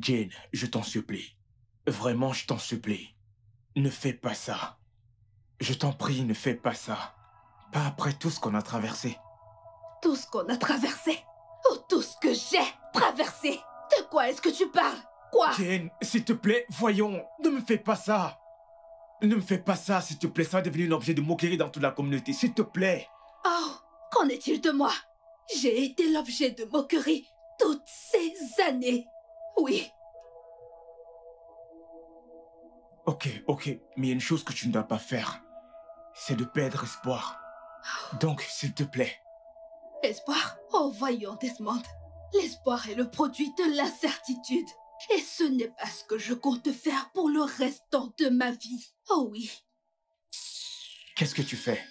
Jane, je t'en supplie. Vraiment, je t'en supplie. Ne fais pas ça. Je t'en prie, ne fais pas ça. Pas après tout ce qu'on a traversé. Tout ce qu'on a traversé Oh, tout ce que j'ai traversé De quoi est-ce que tu parles Quoi Jane, s'il te plaît, voyons, ne me fais pas ça. Ne me fais pas ça, s'il te plaît, ça a devenu un objet de moquerie dans toute la communauté, s'il te plaît. Oh, qu'en est-il de moi J'ai été l'objet de moquerie toutes ces années. Oui. Ok, ok, mais il y a une chose que tu ne dois pas faire. C'est de perdre espoir. Donc, s'il te plaît. Espoir Oh, voyons, Desmond. L'espoir est le produit de l'incertitude. Et ce n'est pas ce que je compte faire pour le restant de ma vie. Oh oui. Qu'est-ce que tu fais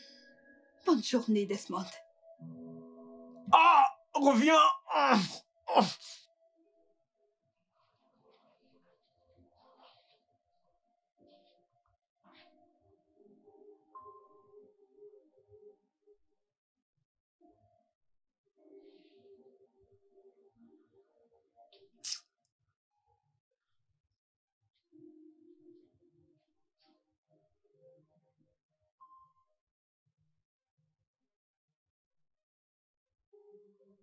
Bonne journée, Desmond. Ah oh, Reviens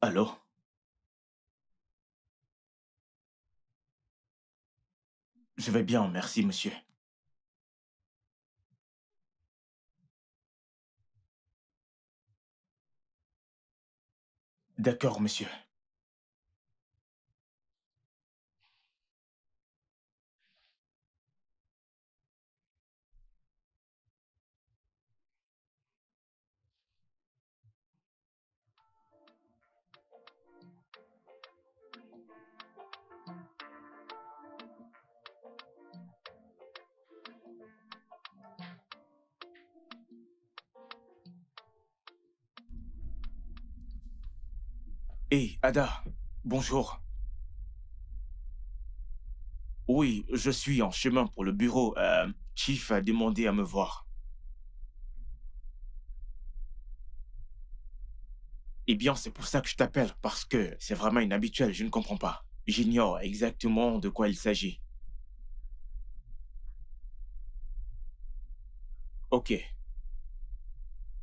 Allô Je vais bien, merci, monsieur. D'accord, monsieur. Hé, Ada, bonjour. Oui, je suis en chemin pour le bureau. Euh, Chief a demandé à me voir. Eh bien, c'est pour ça que je t'appelle, parce que c'est vraiment inhabituel, je ne comprends pas. J'ignore exactement de quoi il s'agit. Ok.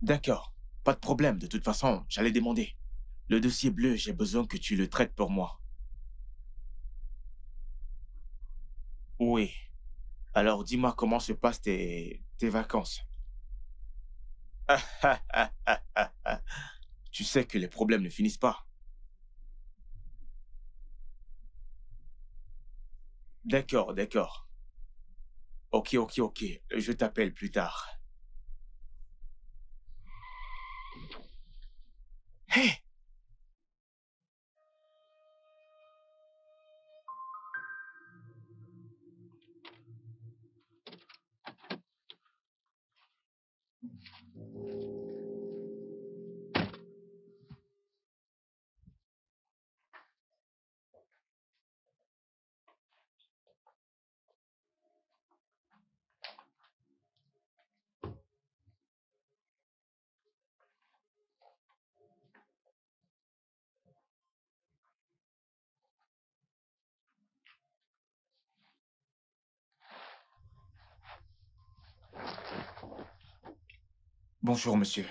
D'accord, pas de problème, de toute façon, j'allais demander. Le dossier bleu, j'ai besoin que tu le traites pour moi. Oui. Alors dis-moi comment se passent tes, tes vacances. tu sais que les problèmes ne finissent pas. D'accord, d'accord. Ok, ok, ok. Je t'appelle plus tard. Hé hey Bonjour, monsieur.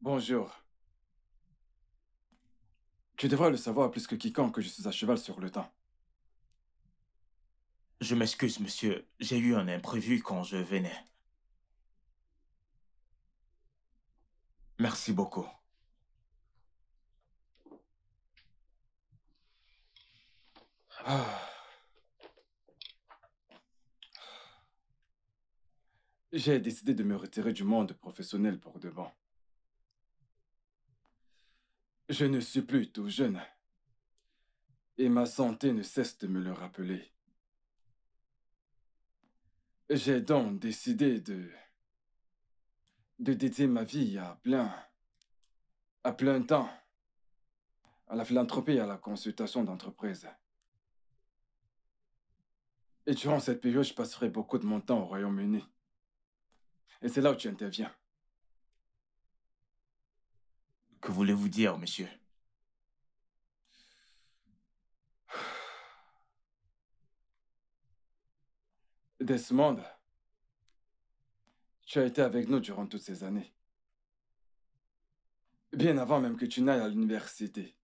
Bonjour. Tu devrais le savoir plus que quiconque que je suis à cheval sur le temps. Je m'excuse, monsieur. J'ai eu un imprévu quand je venais. Merci beaucoup. Ah. J'ai décidé de me retirer du monde professionnel pour de bon. Je ne suis plus tout jeune. Et ma santé ne cesse de me le rappeler. J'ai donc décidé de... de dédier ma vie à plein... à plein temps à la philanthropie et à la consultation d'entreprise. Et durant cette période, je passerai beaucoup de mon temps au Royaume-Uni. Et c'est là où tu interviens. Que voulez-vous dire, monsieur Desmond, tu as été avec nous durant toutes ces années. Bien avant même que tu n'ailles à l'université.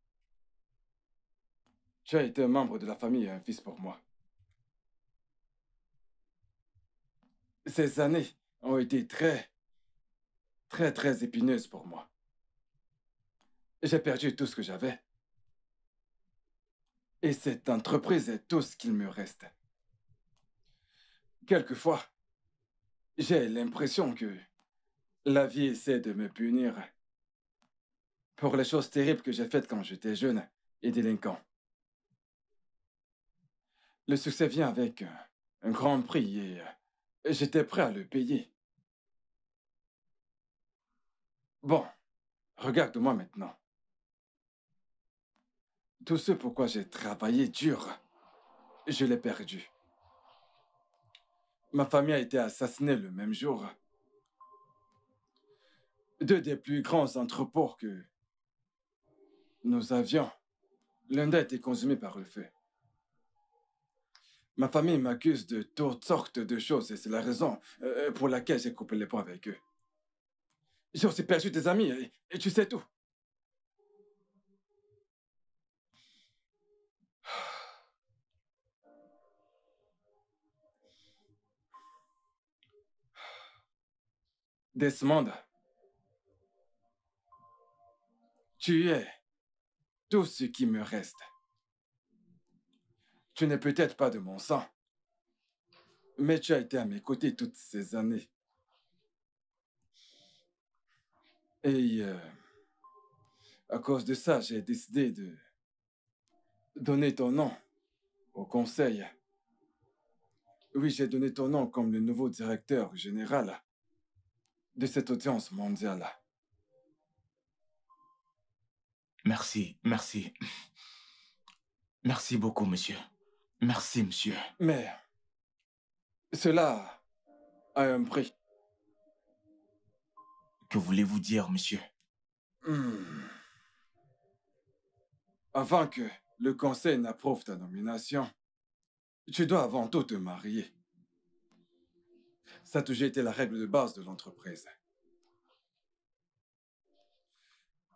Tu as été un membre de la famille et un fils pour moi. Ces années ont été très, très, très épineuses pour moi. J'ai perdu tout ce que j'avais. Et cette entreprise est tout ce qu'il me reste. Quelquefois, j'ai l'impression que la vie essaie de me punir pour les choses terribles que j'ai faites quand j'étais jeune et délinquant. Le succès vient avec un grand prix et euh, J'étais prêt à le payer. Bon, regarde-moi maintenant. Tout ce pourquoi j'ai travaillé dur, je l'ai perdu. Ma famille a été assassinée le même jour. Deux des plus grands entrepôts que nous avions, l'un d'eux a été consumé par le feu. Ma famille m'accuse de toutes sortes de choses et c'est la raison euh, pour laquelle j'ai coupé les ponts avec eux. J'ai aussi perdu des amis et, et tu sais tout. Desmond, tu es tout ce qui me reste. Tu n'es peut-être pas de mon sang, mais tu as été à mes côtés toutes ces années. Et euh, à cause de ça, j'ai décidé de donner ton nom au conseil. Oui, j'ai donné ton nom comme le nouveau directeur général de cette audience mondiale. Merci, merci. Merci beaucoup, monsieur. Merci, monsieur. Mais cela a un prix. Que voulez-vous dire, monsieur hmm. Avant que le conseil n'approuve ta nomination, tu dois avant tout te marier. Ça a toujours été la règle de base de l'entreprise.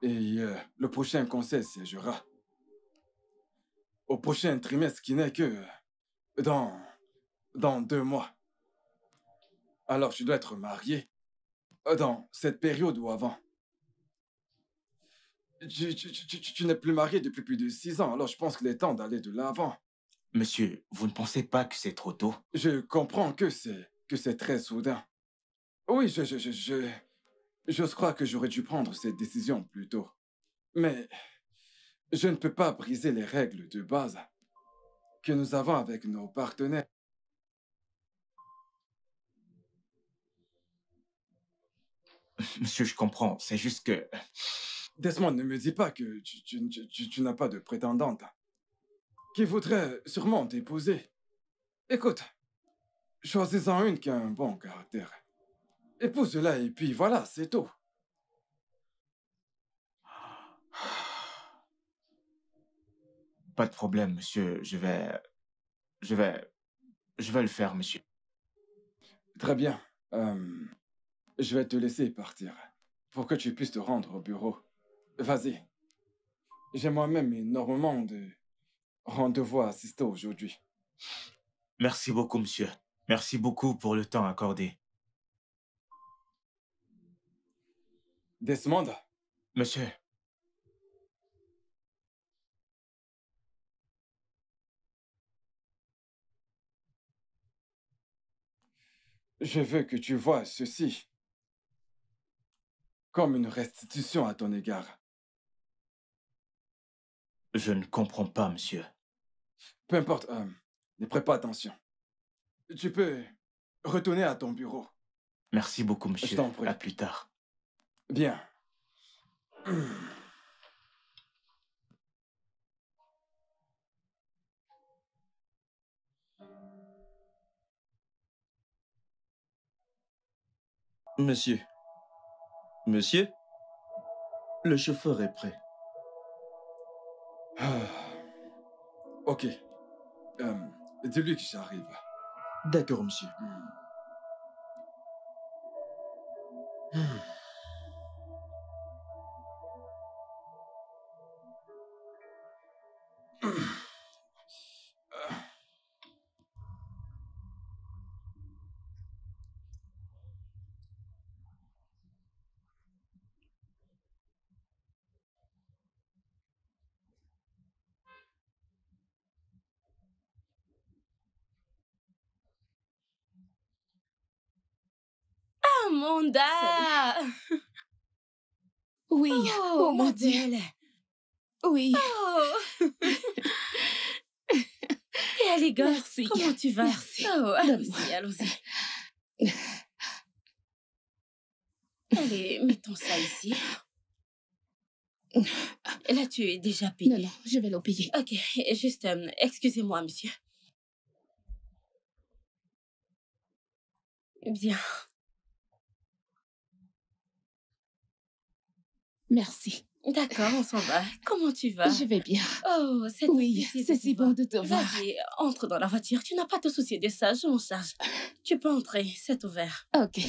Et euh, le prochain conseil siégera au prochain trimestre qui n'est que dans, dans deux mois. Alors je dois être marié dans cette période ou avant. Tu, n'es plus marié depuis plus de six ans, alors je pense qu'il est temps d'aller de l'avant. Monsieur, vous ne pensez pas que c'est trop tôt Je comprends que c'est que c'est très soudain. Oui, je, je, je, je, je crois que j'aurais dû prendre cette décision plus tôt. Mais je ne peux pas briser les règles de base que nous avons avec nos partenaires. Monsieur, je comprends. C'est juste que... Desmond, ne me dis pas que tu, n'as pas de prétendante qui voudrait sûrement t'épouser. Écoute, choisis-en une qui a un bon caractère. Épouse-la et puis voilà, c'est tout. Pas de problème, monsieur. Je vais. Je vais. Je vais le faire, monsieur. Très bien. Euh, je vais te laisser partir pour que tu puisses te rendre au bureau. Vas-y. J'ai moi-même énormément de rendez-vous à assister aujourd'hui. Merci beaucoup, monsieur. Merci beaucoup pour le temps accordé. Desmond Monsieur. Je veux que tu vois ceci comme une restitution à ton égard. Je ne comprends pas, monsieur. Peu importe, euh, ne prête pas attention. Tu peux retourner à ton bureau. Merci beaucoup, monsieur. À plus tard. Bien. Monsieur. Monsieur Le chauffeur est prêt. Ah. Ok. Euh, dis-lui que arrive. D'accord, monsieur. Hmm. Hmm. Oui, oh, oh mon Dieu. Oui. Oh. Et allez, gars, Merci. comment tu vas Merci. Oh, allons-y, allons-y. Allez, mettons ça ici. Là, tu es déjà payé. Non, non, je vais l'en payer. Ok, juste, euh, excusez-moi, monsieur. Bien. Merci. D'accord, on s'en va. Comment tu vas Je vais bien. Oh, c'est Oui, c'est si bon de te voir. Vas-y, entre dans la voiture. Tu n'as pas de te soucier de ça, je m'en charge. Tu peux entrer, c'est ouvert. Ok.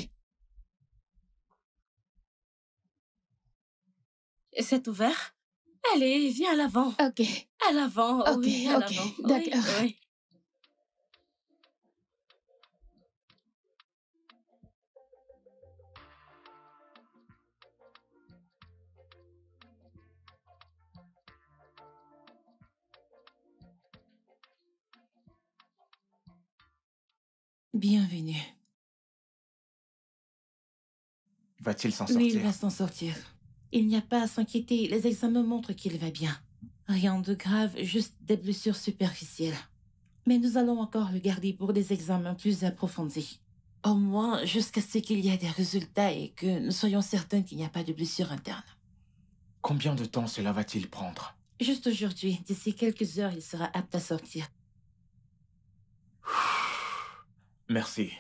C'est ouvert Allez, viens à l'avant. Ok. À l'avant, oui, à l'avant. D'accord. Bienvenue. Va-t-il s'en sortir Oui, il va s'en sortir. Il n'y a pas à s'inquiéter, les examens montrent qu'il va bien. Rien de grave, juste des blessures superficielles. Mais nous allons encore le garder pour des examens plus approfondis. Au moins jusqu'à ce qu'il y ait des résultats et que nous soyons certains qu'il n'y a pas de blessures internes. Combien de temps cela va-t-il prendre Juste aujourd'hui, d'ici quelques heures, il sera apte à sortir. Merci.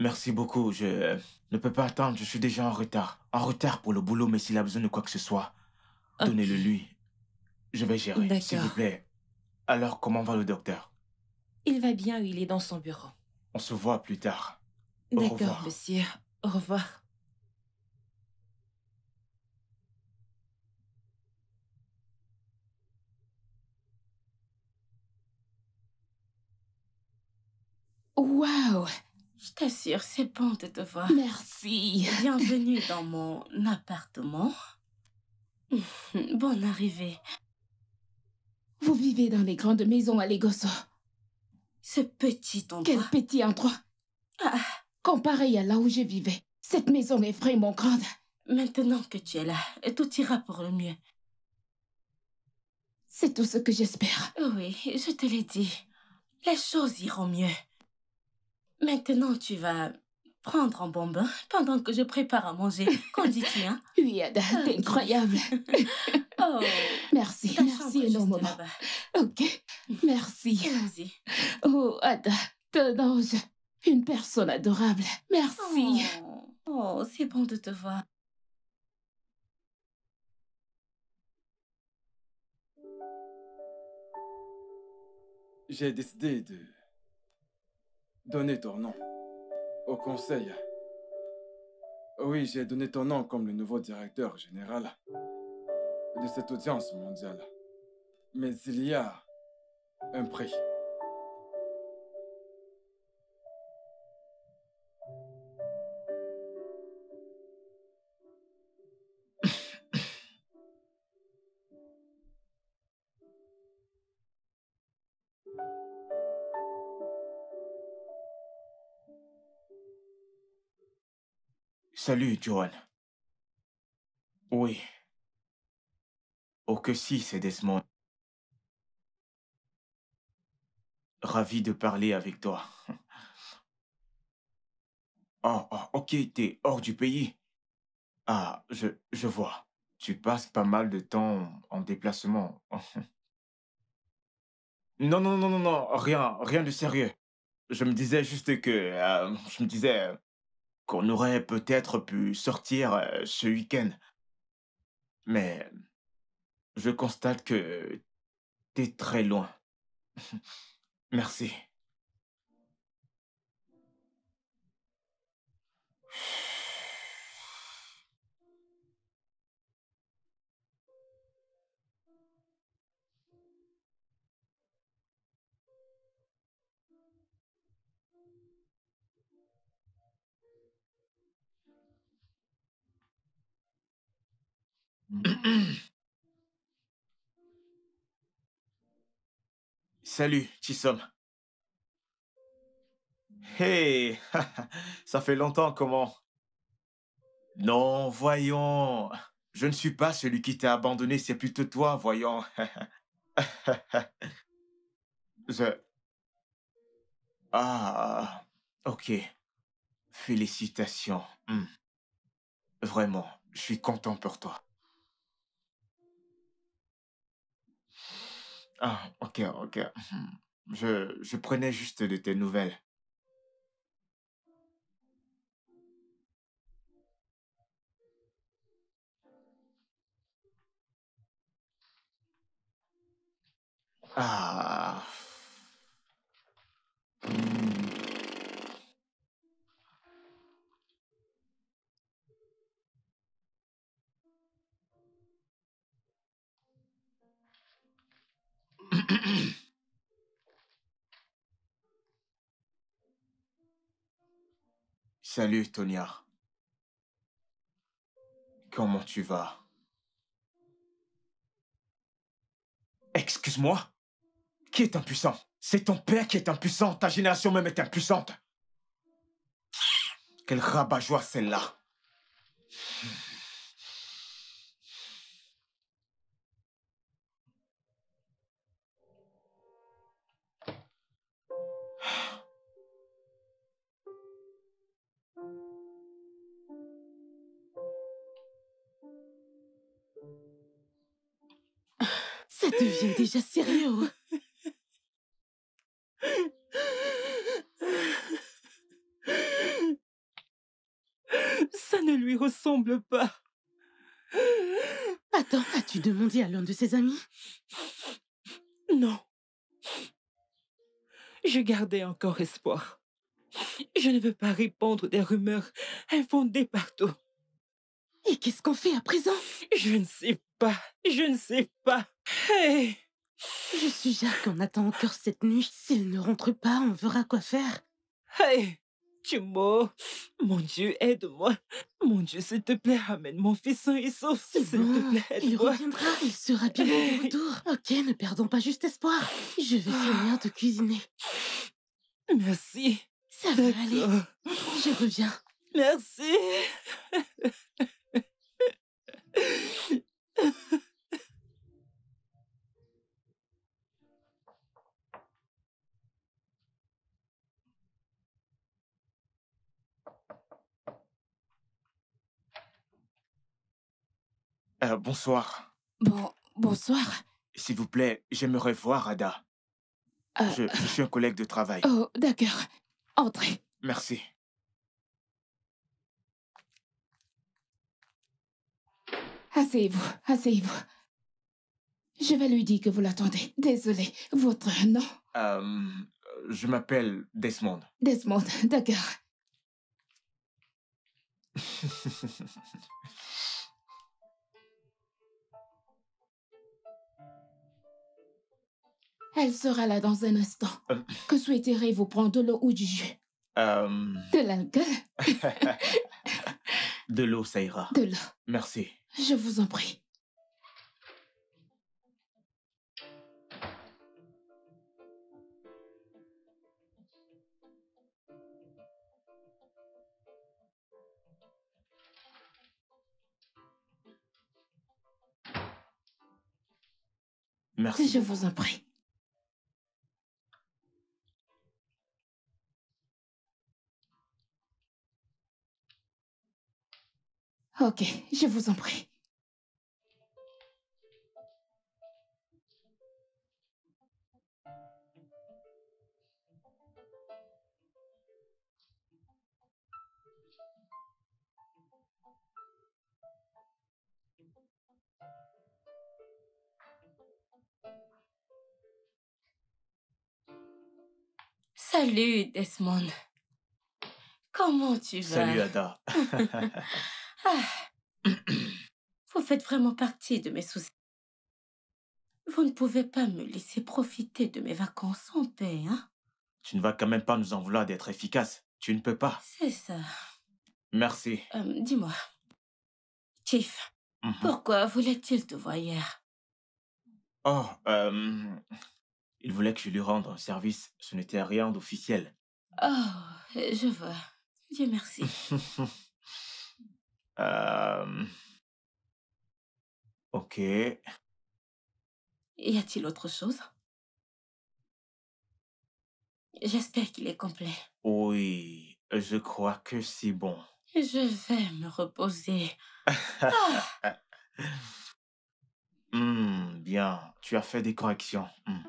Merci beaucoup, je ne peux pas attendre, je suis déjà en retard. En retard pour le boulot, mais s'il a besoin de quoi que ce soit, donnez-le lui. Je vais gérer, s'il vous plaît. Alors, comment va le docteur Il va bien, il est dans son bureau. On se voit plus tard. D'accord, monsieur. Au revoir. Waouh Je t'assure, c'est bon de te voir. Merci. Bienvenue dans mon appartement. Bonne arrivée. Vous vivez dans les grandes maisons à Legoso. Ce petit endroit. Quel petit endroit ah. Comparé à là où je vivais, cette maison est vraiment grande. Maintenant que tu es là, tout ira pour le mieux. C'est tout ce que j'espère. Oui, je te l'ai dit. Les choses iront mieux. Maintenant, tu vas prendre un bon bain pendant que je prépare à manger. Qu'en dis-tu, hein Oui, Ada, t'es incroyable. oh, merci, merci énormément. Ok, merci. Oh, Ada, ton ange. une personne adorable. Merci. Oh, oh c'est bon de te voir. J'ai décidé de Donnez ton nom au conseil. Oui, j'ai donné ton nom comme le nouveau directeur général de cette audience mondiale. Mais il y a un prix. salut, Joan. Oui. Oh que si, c'est Desmond. Ravi de parler avec toi. Oh, oh, ok, t'es hors du pays. Ah, je, je vois. Tu passes pas mal de temps en déplacement. Non, non, non, non, non, rien, rien de sérieux. Je me disais juste que... Euh, je me disais... Euh, qu'on aurait peut-être pu sortir euh, ce week-end. Mais je constate que t'es très loin. Merci. Salut, sommes Hey, ça fait longtemps comment Non, voyons. Je ne suis pas celui qui t'a abandonné, c'est plutôt toi, voyons. Ah, ok. Félicitations. Hmm. Vraiment, je suis content pour toi. Ah, ok, ok. Mhm. Je, je prenais juste de tes nouvelles. Ah. Hmm. Salut, Tonya. Comment tu vas Excuse-moi Qui est impuissant C'est ton père qui est impuissant, ta génération même est impuissante. Quelle rabat-joie celle-là. Deviens déjà sérieux. Ça ne lui ressemble pas. Attends, as-tu demandé à l'un de ses amis Non. Je gardais encore espoir. Je ne veux pas répandre des rumeurs infondées partout. Et qu'est-ce qu'on fait à présent Je ne sais je ne sais pas. Hey Je suggère qu'on attend encore cette nuit. S'il ne rentre pas, on verra quoi faire. Hey Chumo! mon Dieu, aide-moi. Mon Dieu, s'il te plaît, amène mon fils sain et sauf. S'il te plaît, Il reviendra, il sera bien au retour. Ok, ne perdons pas juste espoir. Je vais finir de cuisiner. Merci. Ça va aller. Je reviens. Merci. Euh, bonsoir. Bon, bonsoir. S'il vous plaît, j'aimerais voir Ada. Euh, je, suis un collègue de travail. Oh, d'accord. Entrez. Merci. Asseyez-vous, asseyez-vous. Je vais lui dire que vous l'attendez. Désolée, votre nom euh, Je m'appelle Desmond. Desmond, d'accord. Elle sera là dans un instant. Que souhaiterez-vous prendre, de l'eau ou du jus euh, De l'alcool De l'eau, ça ira. De l'eau. Merci. Je vous en prie. Merci. Je vous en prie. Ok, je vous en prie. Salut Desmond. Comment tu vas Salut Ada. Ah. Vous faites vraiment partie de mes soucis. Vous ne pouvez pas me laisser profiter de mes vacances en paix, hein Tu ne vas quand même pas nous en vouloir d'être efficace. Tu ne peux pas. C'est ça. Merci. Euh, dis-moi, Chief, mhm. pourquoi voulait-il te voir hier Oh, euh, il voulait que je lui rende un service. Ce n'était rien d'officiel. Oh, je vois. Dieu merci. Euh, Ok. Y a-t-il autre chose J'espère qu'il est complet. Oui, je crois que c'est bon. Je vais me reposer. Hmm, bien, tu as fait des corrections. Hmm.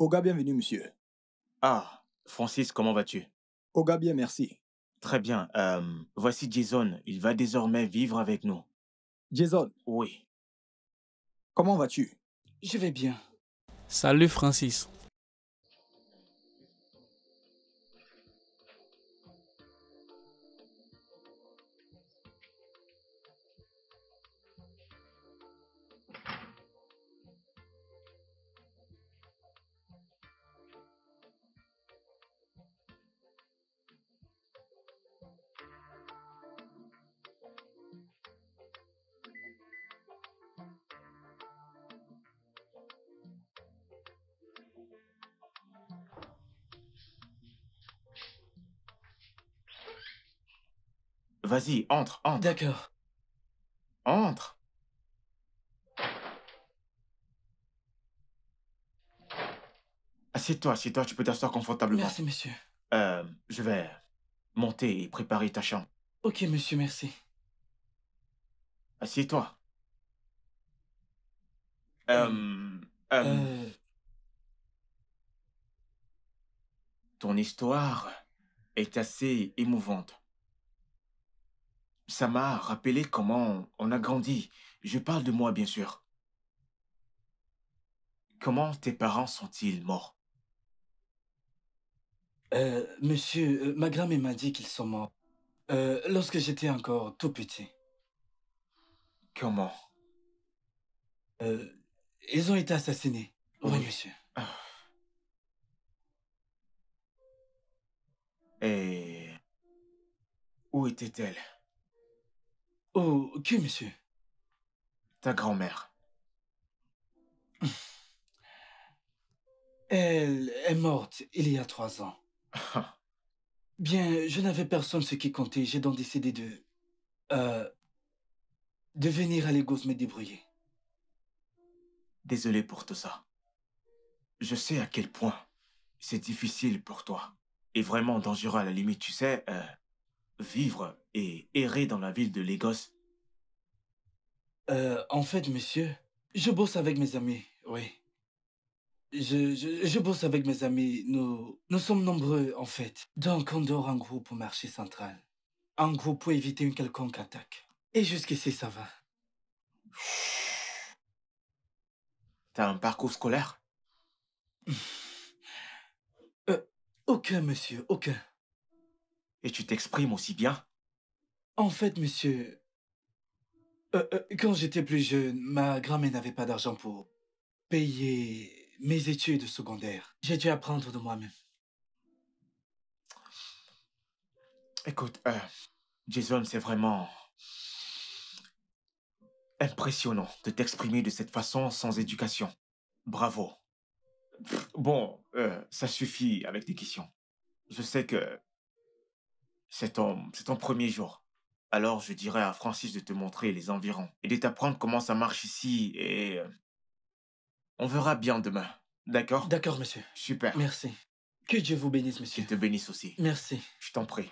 Oga, bienvenue, monsieur. Ah, Francis, comment vas-tu Oga, bien, merci. Très bien. Euh, voici Jason. Il va désormais vivre avec nous. Jason Oui. Comment vas-tu Je vais bien. Salut, Francis. entre, entre. D'accord. Entre. Assieds-toi, assieds-toi, tu peux t'asseoir confortablement. Merci, monsieur. Euh, je vais monter et préparer ta chambre. Ok, monsieur, merci. Assieds-toi. Euh, euh, ton histoire est assez émouvante ça m'a rappelé comment on a grandi. Je parle de moi, bien sûr. Comment tes parents sont-ils morts euh, monsieur, euh, ma grand-mère m'a dit qu'ils sont morts euh, lorsque j'étais encore tout petit. Comment ils ont été assassinés. Oui, monsieur. Ah. Et où était-elle Oh, qui, monsieur. Ta grand-mère. Elle est morte il y a trois ans. Bien, je n'avais personne ce qui comptait. J'ai donc décidé de... Euh, de venir à Lagos me débrouiller. Désolé pour tout ça. Je sais à quel point c'est difficile pour toi. Et vraiment dangereux à la limite, tu sais, euh, vivre errer dans la ville de Lagos euh, En fait, monsieur, je bosse avec mes amis, oui. Je, bosse avec mes amis. Nous, nous sommes nombreux, en fait. Donc, on dort en groupe au marché central. En groupe pour éviter une quelconque attaque. Et jusqu'ici, ça va. T'as un parcours scolaire euh, Aucun, monsieur, aucun. Et tu t'exprimes aussi bien en fait, monsieur, euh, euh, quand j'étais plus jeune, ma grand-mère n'avait pas d'argent pour payer mes études secondaires. J'ai dû apprendre de moi-même. Écoute, euh, Jason, c'est vraiment impressionnant de t'exprimer de cette façon sans éducation. Bravo. Bon, ça suffit avec des questions. Je sais que c'est ton premier jour alors je dirais à Francis de te montrer les environs et de t'apprendre comment ça marche ici et... Euh, on verra bien demain, d'accord D'accord, monsieur. Super. Merci. Que Dieu vous bénisse, monsieur. je te bénisse aussi. Merci. Je t'en prie.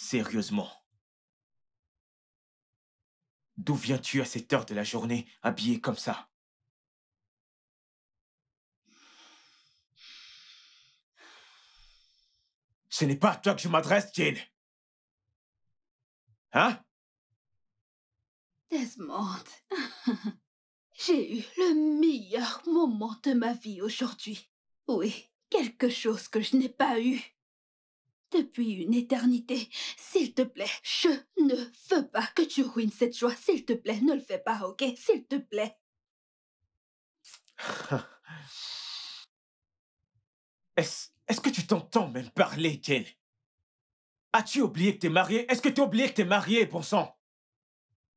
Sérieusement. D'où viens-tu à cette heure de la journée, habillé comme ça Ce n'est pas à toi que je m'adresse, Jane. Hein Desmond, j'ai eu le meilleur moment de ma vie aujourd'hui. Oui, quelque chose que je n'ai pas eu depuis une éternité. S'il te plaît, je ne veux pas que tu ruines cette joie. S'il te plaît, ne le fais pas, ok S'il te plaît. Est-ce que tu t'entends même parler, Ken As-tu oublié que t'es mariée Est-ce que t'as oublié que t'es mariée, bon sang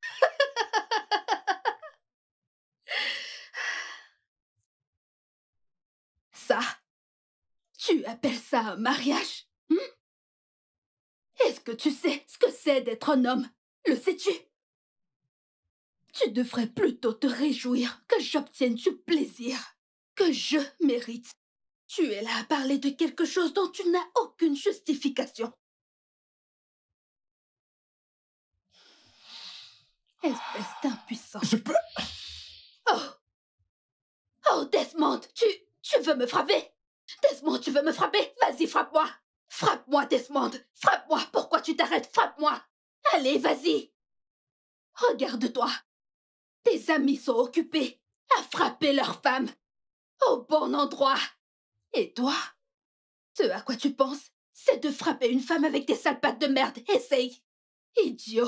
Ça Tu appelles ça un mariage hmm? Est-ce que tu sais ce que c'est d'être un homme Le sais-tu Tu devrais plutôt te réjouir que j'obtienne du plaisir, que je mérite. Tu es là à parler de quelque chose dont tu n'as aucune justification. Espèce d'impuissant. Je peux. Oh Oh, Desmond, tu. tu veux me frapper Desmond, tu veux me frapper Vas-y, frappe-moi Frappe-moi, Desmond Frappe-moi Pourquoi tu t'arrêtes Frappe-moi Allez, vas-y Regarde-toi Tes amis sont occupés à frapper leurs femmes au bon endroit Et toi Ce à quoi tu penses, c'est de frapper une femme avec tes sales pattes de merde Essaye Idiot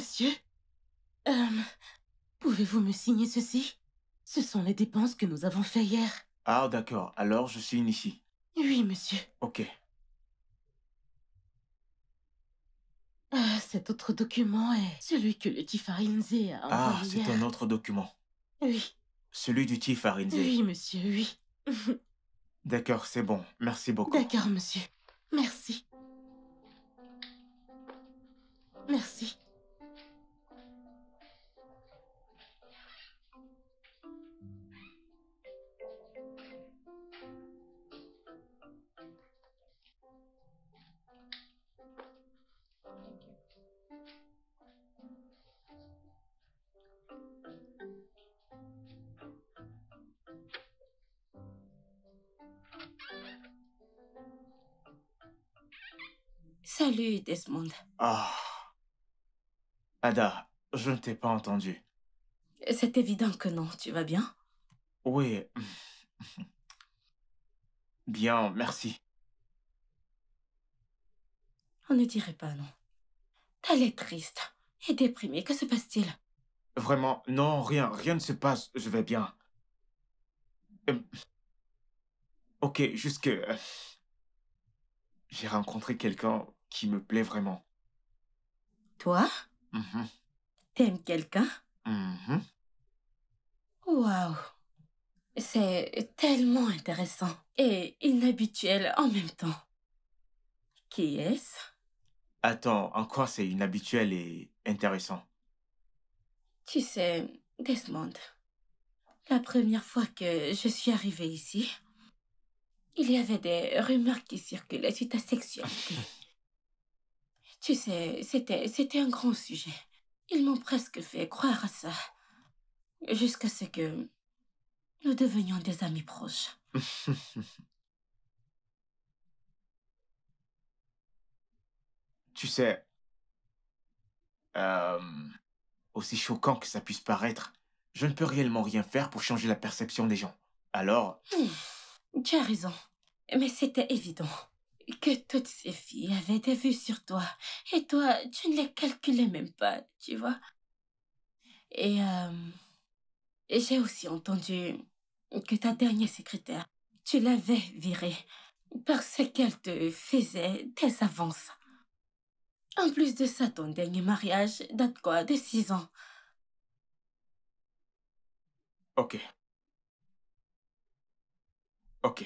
Monsieur hum, Pouvez-vous me signer ceci Ce sont les dépenses que nous avons fait hier. Ah, d'accord. Alors, je signe ici. Oui, monsieur. Ok. Ah, cet autre document est celui que le Tifarinze a ah, envoyé Ah, c'est un autre document. Oui. Celui du Tifarinze. Oui, monsieur, oui. d'accord, c'est bon. Merci beaucoup. D'accord, monsieur. Merci. Merci. Salut, Desmond. Ah. Ada, je ne t'ai pas entendu. C'est évident que non. Tu vas bien Oui. Bien, merci. On ne dirait pas non. Elle est triste et déprimée. Que se passe-t-il Vraiment, non, rien. Rien ne se passe. Je vais bien. Euh, ok, jusque... Euh, j'ai rencontré quelqu'un qui me plaît vraiment. Toi mmh T'aimes quelqu'un Wow. Mmh Waouh C'est tellement intéressant et inhabituel en même temps. Qui est-ce Attends, en quoi c'est inhabituel et intéressant Tu sais, Desmond, la première fois que je suis arrivée ici, il y avait des rumeurs qui circulaient sur ta sexualité. Tu sais, c'était, c'était un grand sujet. Ils m'ont presque fait croire à ça. Jusqu'à ce que nous devenions des amis proches. tu sais, euh, aussi choquant que ça puisse paraître, je ne peux réellement rien faire pour changer la perception des gens. Alors... Hmm, tu as raison, mais c'était évident que toutes ces filles avaient des vues sur toi. Et toi, tu ne les calculais même pas, tu vois. Euh, et, j'ai aussi entendu que ta dernière secrétaire, tu l'avais virée parce qu'elle te faisait des avances. En plus de ça, ton dernier mariage date quoi De six ans. Ok. Ok.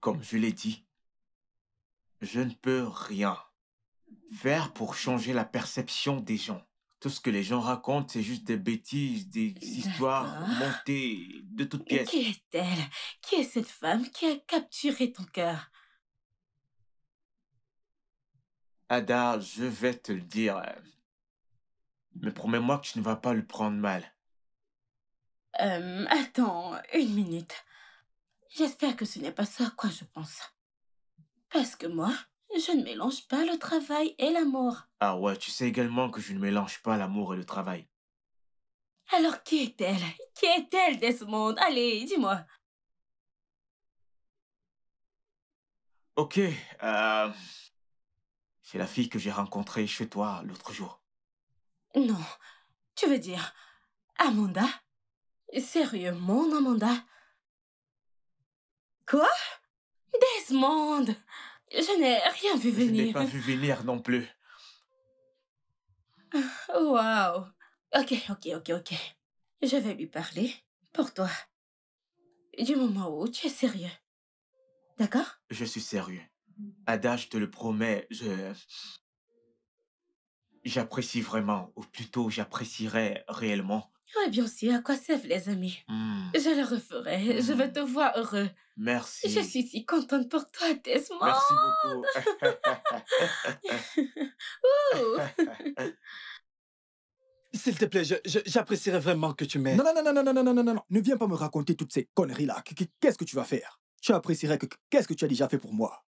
Comme je l'ai dit, je ne peux rien faire pour changer la perception des gens. Tout ce que les gens racontent, c'est juste des bêtises, des histoires montées de toutes pièces. Qui est-elle Qui est cette femme qui a capturé ton cœur Ada, je vais te le dire. Euh, mais promets-moi que tu ne vas pas le prendre mal. Euh, attends une minute. J'espère que ce n'est pas ça à quoi je pense. Parce que moi, je ne mélange pas le travail et l'amour. Ah ouais, tu sais également que je ne mélange pas l'amour et le travail. Alors qui est-elle Qui est-elle Desmond Allez, dis-moi. Ok, euh... C'est la fille que j'ai rencontrée chez toi l'autre jour. Non, tu veux dire Amanda Sérieusement, Amanda Quoi Desmond Je n'ai rien vu venir. Je n'ai pas vu venir non plus. Wow. Ok, ok, ok, ok. Je vais lui parler pour toi. Du moment où tu es sérieux. D'accord Je suis sérieux. Ada, je te le promets, je... J'apprécie vraiment, ou plutôt j'apprécierais réellement oui, oh, bien sûr, à quoi servent les amis hmm. Je le referai, je hmm. vais te voir heureux. Merci. Je suis si contente pour toi, Desmond. Merci beaucoup. S'il te plaît, j'apprécierais vraiment que tu m'aides. Non, non, non, non, non, non, non, non, non, non. Ne viens pas me raconter toutes ces conneries-là. Qu'est-ce que tu vas faire Tu apprécierais que qu'est-ce que tu as déjà fait pour moi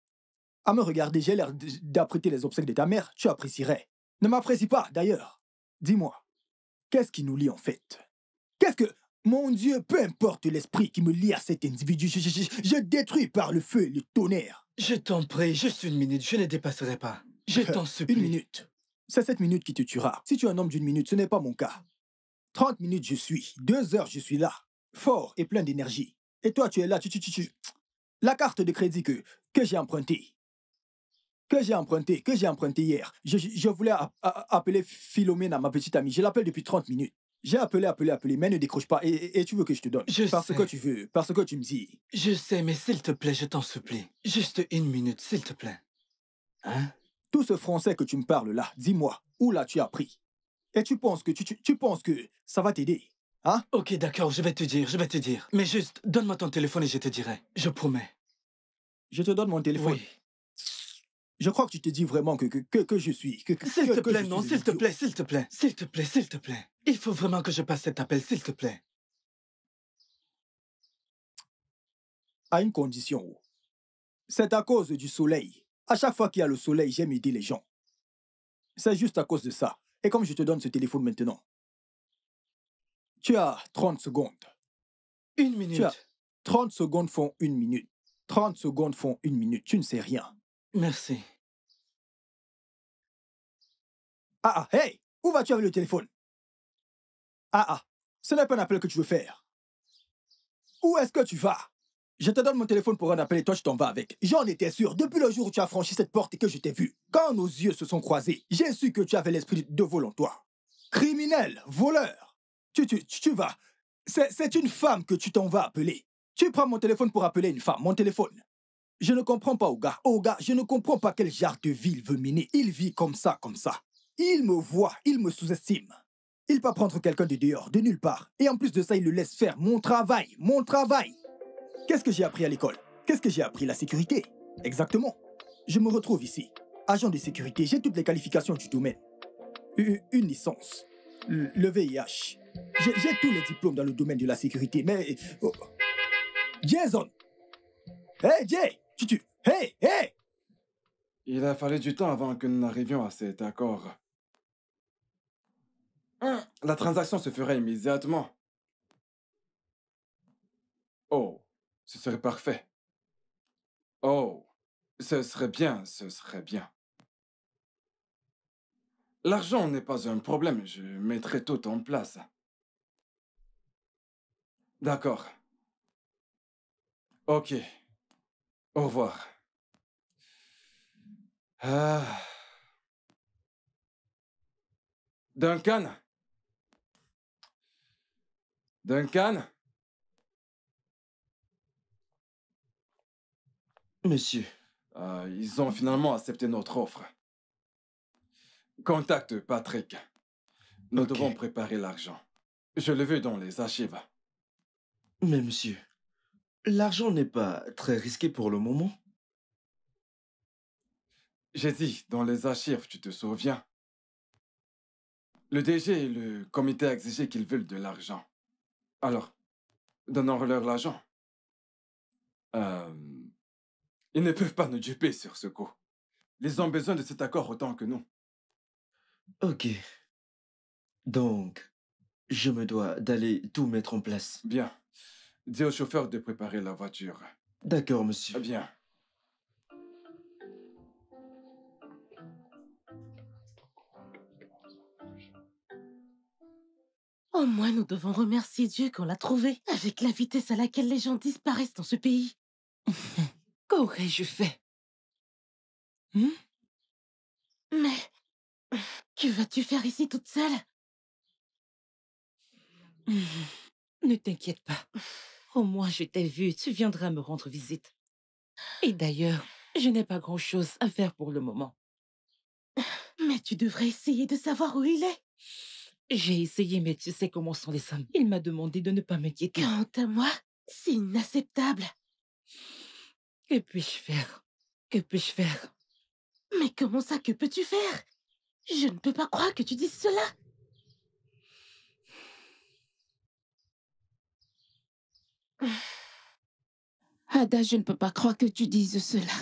À me regarder, j'ai l'air d'apprêter les obsèques de ta mère. Tu apprécierais. Ne m'apprécie pas, d'ailleurs. Dis-moi, Qu'est-ce qui nous lie en fait Qu'est-ce que... Mon Dieu, peu importe l'esprit qui me lie à cet individu, je, détruis par le feu le tonnerre. Je t'en prie, juste une minute, je ne dépasserai pas. Je euh, t'en supplie. Une minute. C'est cette minute qui te tuera. Si tu es un homme d'une minute, ce n'est pas mon cas. Trente minutes, je suis. Deux heures, je suis là. Fort et plein d'énergie. Et toi, tu es là, tu, tu, tu, La carte de crédit que, que j'ai empruntée, que j'ai emprunté, que j'ai emprunté hier. Je, voulais appeler Philomène à ma petite amie. Je l'appelle depuis 30 minutes. J'ai appelé, appelé, appelé, mais ne décroche pas. Et, et, tu veux que je te donne je Parce que tu veux, parce que tu me dis. Je sais, mais s'il te plaît, je t'en supplie. Juste une minute, s'il te plaît. Hein Tout ce français que tu me parles là, dis-moi, où l'as-tu appris Et tu penses que tu, tu, tu penses que ça va t'aider Hein Ok, d'accord, je vais te dire, je vais te dire. Mais juste, donne-moi ton téléphone et je te dirai. Je promets. Je te donne mon téléphone. Je crois que tu te dis vraiment que, que, que, je suis. s'il te plaît, non, s'il te plaît, s'il te plaît, s'il te plaît, s'il te plaît. Il faut vraiment que je passe cet appel, s'il te plaît. À une condition. Oh. C'est à cause du soleil. À chaque fois qu'il y a le soleil, j'aime aider les gens. C'est juste à cause de ça. Et comme je te donne ce téléphone maintenant, tu as 30 secondes. Une minute. Tu 30 secondes font une minute. 30 secondes font une minute. Tu ne sais rien. Merci. Ah ah, hey Où vas-tu avec le téléphone Ah ah, ce n'est pas un appel que tu veux faire. Où est-ce que tu vas je te donne mon téléphone pour un appel et toi, je t'en vas avec. J'en étais sûr. Depuis le jour où tu as franchi cette porte et que je t'ai vu, quand nos yeux se sont croisés, j'ai su que tu avais l'esprit de vol en toi. Criminel, voleur. Tu, tu, tu vas. C'est une femme que tu t'en vas appeler. Tu prends mon téléphone pour appeler une femme, mon téléphone. Je ne comprends pas, Oga. Oga, je ne comprends pas quel genre de vie veut miner. Il vit comme ça, comme ça. Il me voit, il me sous-estime. Il peut prendre quelqu'un de dehors, de nulle part. Et en plus de ça, il le laisse faire. Mon travail, mon travail. Qu'est-ce que j'ai appris à l'école Qu'est-ce que j'ai appris La sécurité. Exactement. Je me retrouve ici. Agent de sécurité, j'ai toutes les qualifications du domaine. Une licence. Le VIH. J'ai tous les diplômes dans le domaine de la sécurité, mais... Oh. Jason Hey Jay Hey, hey Il a fallu du temps avant que nous n'arrivions à cet accord. Hein, la transaction se ferait immédiatement. Oh, ce serait parfait. Oh, ce serait bien, ce serait bien. L'argent n'est pas un problème, je mettrai tout en place. D'accord. Ok. Au revoir. Ah. Duncan Duncan Monsieur. Ah, ils ont finalement accepté notre offre. Contacte Patrick. Nous devons préparer l'argent. Je le veux dans les archives. Mais monsieur. L'argent n'est pas très risqué pour le moment. J'ai dit dans les archives, tu te souviens. Le DG et le comité a exigé qu'ils veulent de l'argent. Alors, donnons-leur l'argent. Euh, ils ne peuvent pas nous duper sur ce coup. Ils ont besoin de cet accord autant que nous. Ok. Donc, je me dois d'aller tout mettre en place. Bien. Dis au chauffeur de préparer la voiture. D'accord, monsieur. Bien. Au moins, nous devons remercier Dieu qu'on l'a trouvé, avec la vitesse à laquelle les gens disparaissent dans ce pays. Qu'aurais-je fait hmm? Mais... Que vas-tu faire ici toute seule hmm. Ne t'inquiète pas. Au moins, je t'ai vu, tu viendras me rendre visite. Et d'ailleurs, je n'ai pas grand-chose à faire pour le moment. Mais tu devrais essayer de savoir où il est. J'ai essayé, mais tu sais comment sont les hommes. Il m'a demandé de ne pas m'inquiéter. Quant à moi, c'est inacceptable. Que puis-je faire Que puis-je faire Mais comment ça, que peux-tu faire Je ne peux pas croire que tu dises cela. Ada, je ne peux pas croire que tu dises cela.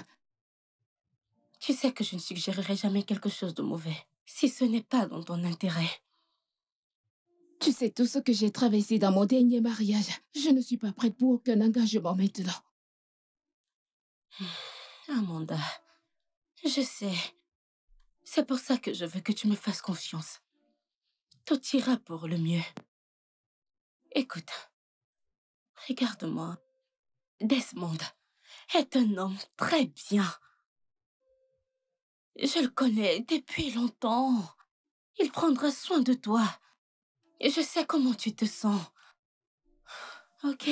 Tu sais que je ne suggérerai jamais quelque chose de mauvais, si ce n'est pas dans ton intérêt. Tu sais tout ce que j'ai traversé dans mon dernier mariage. Je ne suis pas prête pour aucun engagement maintenant. Amanda, je sais. C'est pour ça que je veux que tu me fasses confiance. Tout ira pour le mieux. Écoute, Regarde-moi. Desmond est un homme très bien. Je le connais depuis longtemps. Il prendra soin de toi. Je sais comment tu te sens. Ok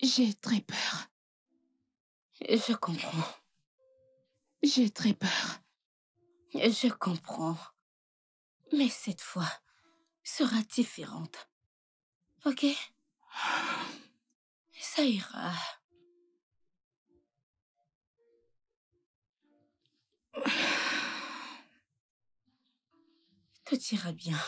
J'ai très peur. Je comprends. J'ai très peur. Je comprends. Mais cette fois sera différente. Ok. Ça ira. Tout ira bien.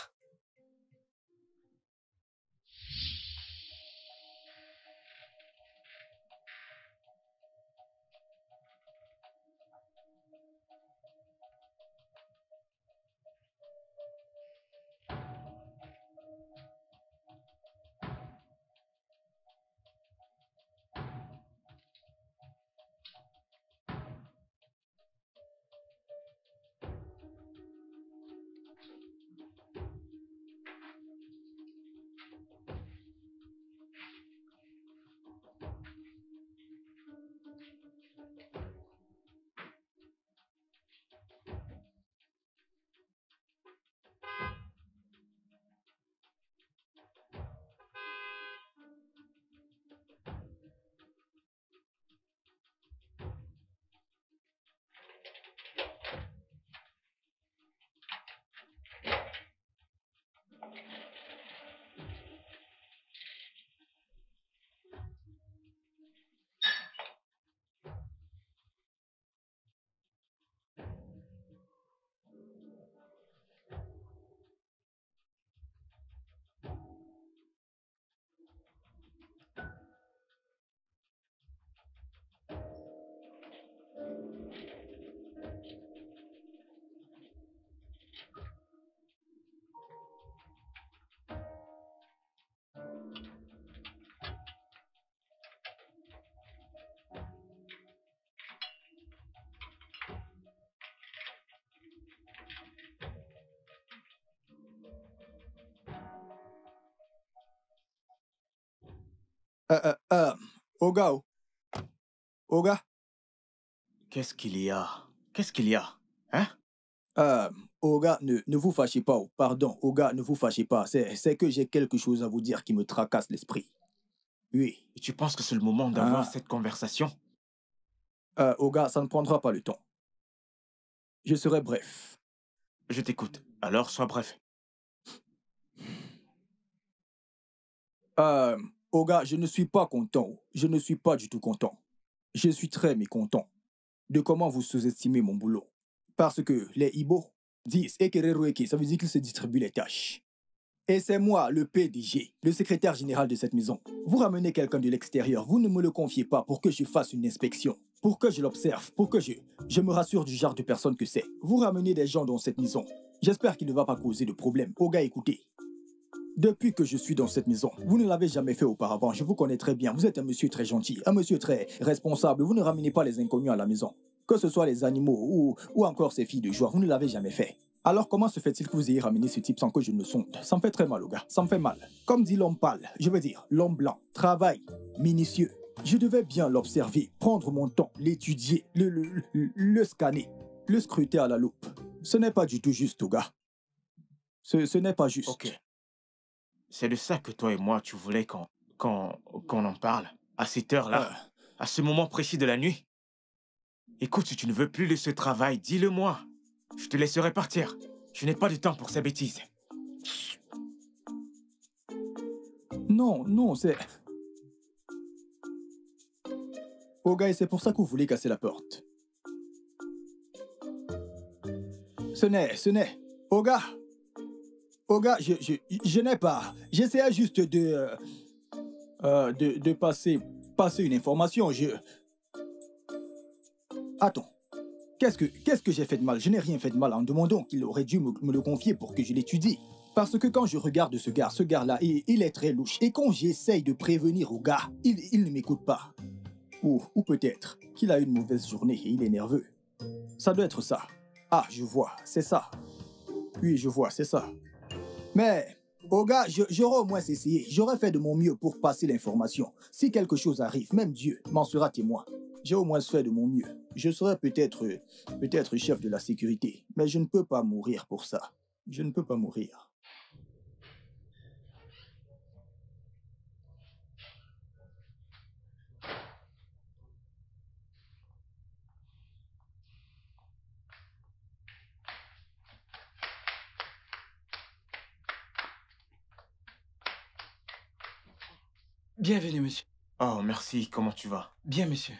Thank you. Euh, euh, euh, Oga, Oga. Qu'est-ce qu'il y a Qu'est-ce qu'il y a Hein euh, Oga, ne, ne vous fâchez pas. Pardon, Oga, ne vous fâchez pas. C'est que j'ai quelque chose à vous dire qui me tracasse l'esprit. Oui. tu penses que c'est le moment ah. d'avoir cette conversation euh, Oga, ça ne prendra pas le temps. Je serai bref. Je t'écoute. Alors, sois bref. Oga, oh je ne suis pas content. Je ne suis pas du tout content. Je suis très mécontent de comment vous sous-estimez mon boulot. Parce que les Ibo disent Ekereroeke, ça veut dire qu'ils se distribuent les tâches. Et c'est moi, le PDG, le secrétaire général de cette maison. Vous ramenez quelqu'un de l'extérieur, vous ne me le confiez pas pour que je fasse une inspection, pour que je l'observe, pour que je, je me rassure du genre de personne que c'est. Vous ramenez des gens dans cette maison. J'espère qu'il ne va pas causer de problème. Oga, oh écoutez, depuis que je suis dans cette maison, vous ne l'avez jamais fait auparavant. Je vous connais très bien. Vous êtes un monsieur très gentil, un monsieur très responsable. Vous ne ramenez pas les inconnus à la maison. Que ce soit les animaux ou, ou encore ces filles de joie, vous ne l'avez jamais fait. Alors comment se fait-il que vous ayez ramené ce type sans que je ne sonde Ça me fait très mal, au gars. Ça me fait mal. Comme dit l'homme pâle, je veux dire, l'homme blanc, travail, minutieux. Je devais bien l'observer, prendre mon temps, l'étudier, le, le, scanner, le scruter à la loupe. Ce n'est pas du tout juste, au gars. Ce, ce n'est pas juste. C'est de ça que toi et moi, tu voulais qu'on quand en parle, à cette heure-là, ah. à ce moment précis de la nuit. Écoute, si tu ne veux plus de ce travail, dis-le-moi. Je te laisserai partir. Je n'ai pas de temps pour ces bêtises. Non, non, c'est... Oh gars, c'est pour ça que vous voulez casser la porte. Ce n'est, ce n'est... Oh gars au gars, je, n'ai pas. J'essayais juste euh, euh, de, de, passer, passer une information. Je... Attends. Qu'est-ce que, qu'est-ce que j'ai fait de mal Je n'ai rien fait de mal en demandant qu'il aurait dû me, le confier pour que je l'étudie. Parce que quand je regarde ce gars, ce gars-là, il, est très louche. Et quand j'essaye de prévenir au gars, il, ne m'écoute pas. Ou, ou peut-être qu'il a une mauvaise journée et il est nerveux. Ça doit être ça. Ah, je vois, c'est ça. Oui, je vois, c'est ça. Mais, au gars, j'aurais au moins essayé. J'aurais fait de mon mieux pour passer l'information. Si quelque chose arrive, même Dieu m'en sera témoin. J'ai au moins fait de mon mieux. Je serai peut-être peut-être chef de la sécurité, mais je ne peux pas mourir pour ça. Je ne peux pas mourir. Bienvenue, monsieur. Oh, merci. Comment tu vas Bien, monsieur.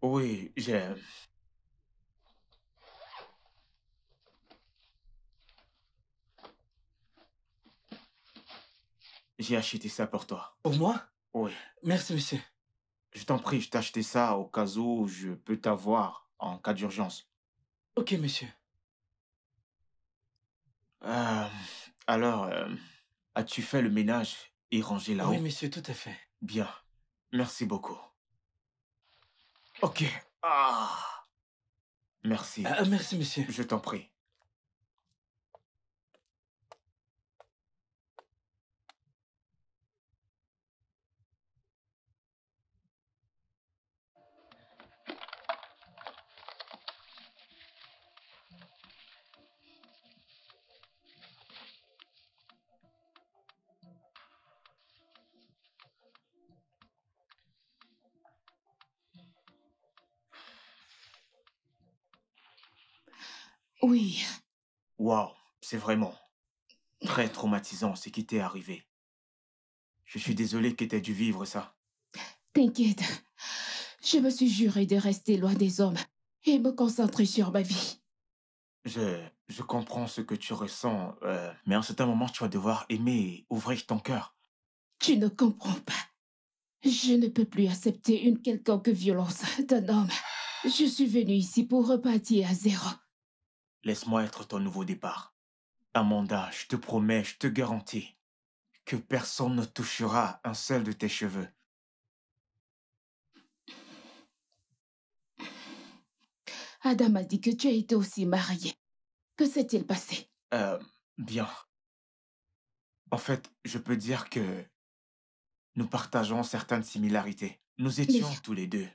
Oui, j'ai... Euh, j'ai acheté ça pour toi. Pour moi Oui. Merci, monsieur. Je t'en prie, je t'ai acheté ça au cas où je peux t'avoir en cas d'urgence. Ok, monsieur. Euh, alors, euh, as-tu fait le ménage et ranger là-haut. Oui, monsieur, tout à fait. Bien. Merci beaucoup. Ok. Ah. Merci. Ah, ah, merci, monsieur. Je t'en prie. Oui. Wow, c'est vraiment très traumatisant ce qui t'est arrivé. Je suis désolée que t'aies dû vivre ça. T'inquiète. Je me suis juré de rester loin des hommes et me concentrer sur ma vie. Je, comprends ce que tu ressens, mais euh, mais en certain moment, tu vas devoir aimer et ouvrir ton cœur. Tu ne comprends pas. Je ne peux plus accepter une quelconque violence d'un homme. Je suis venue ici pour repartir à zéro. Laisse-moi être ton nouveau départ. Amanda, je te promets, je te garantis que personne ne touchera un seul de tes cheveux. Adam a dit que tu as été aussi mariée. Que s'est-il passé Euh, bien. En fait, je peux dire que nous partageons certaines similarités. Nous étions tous les deux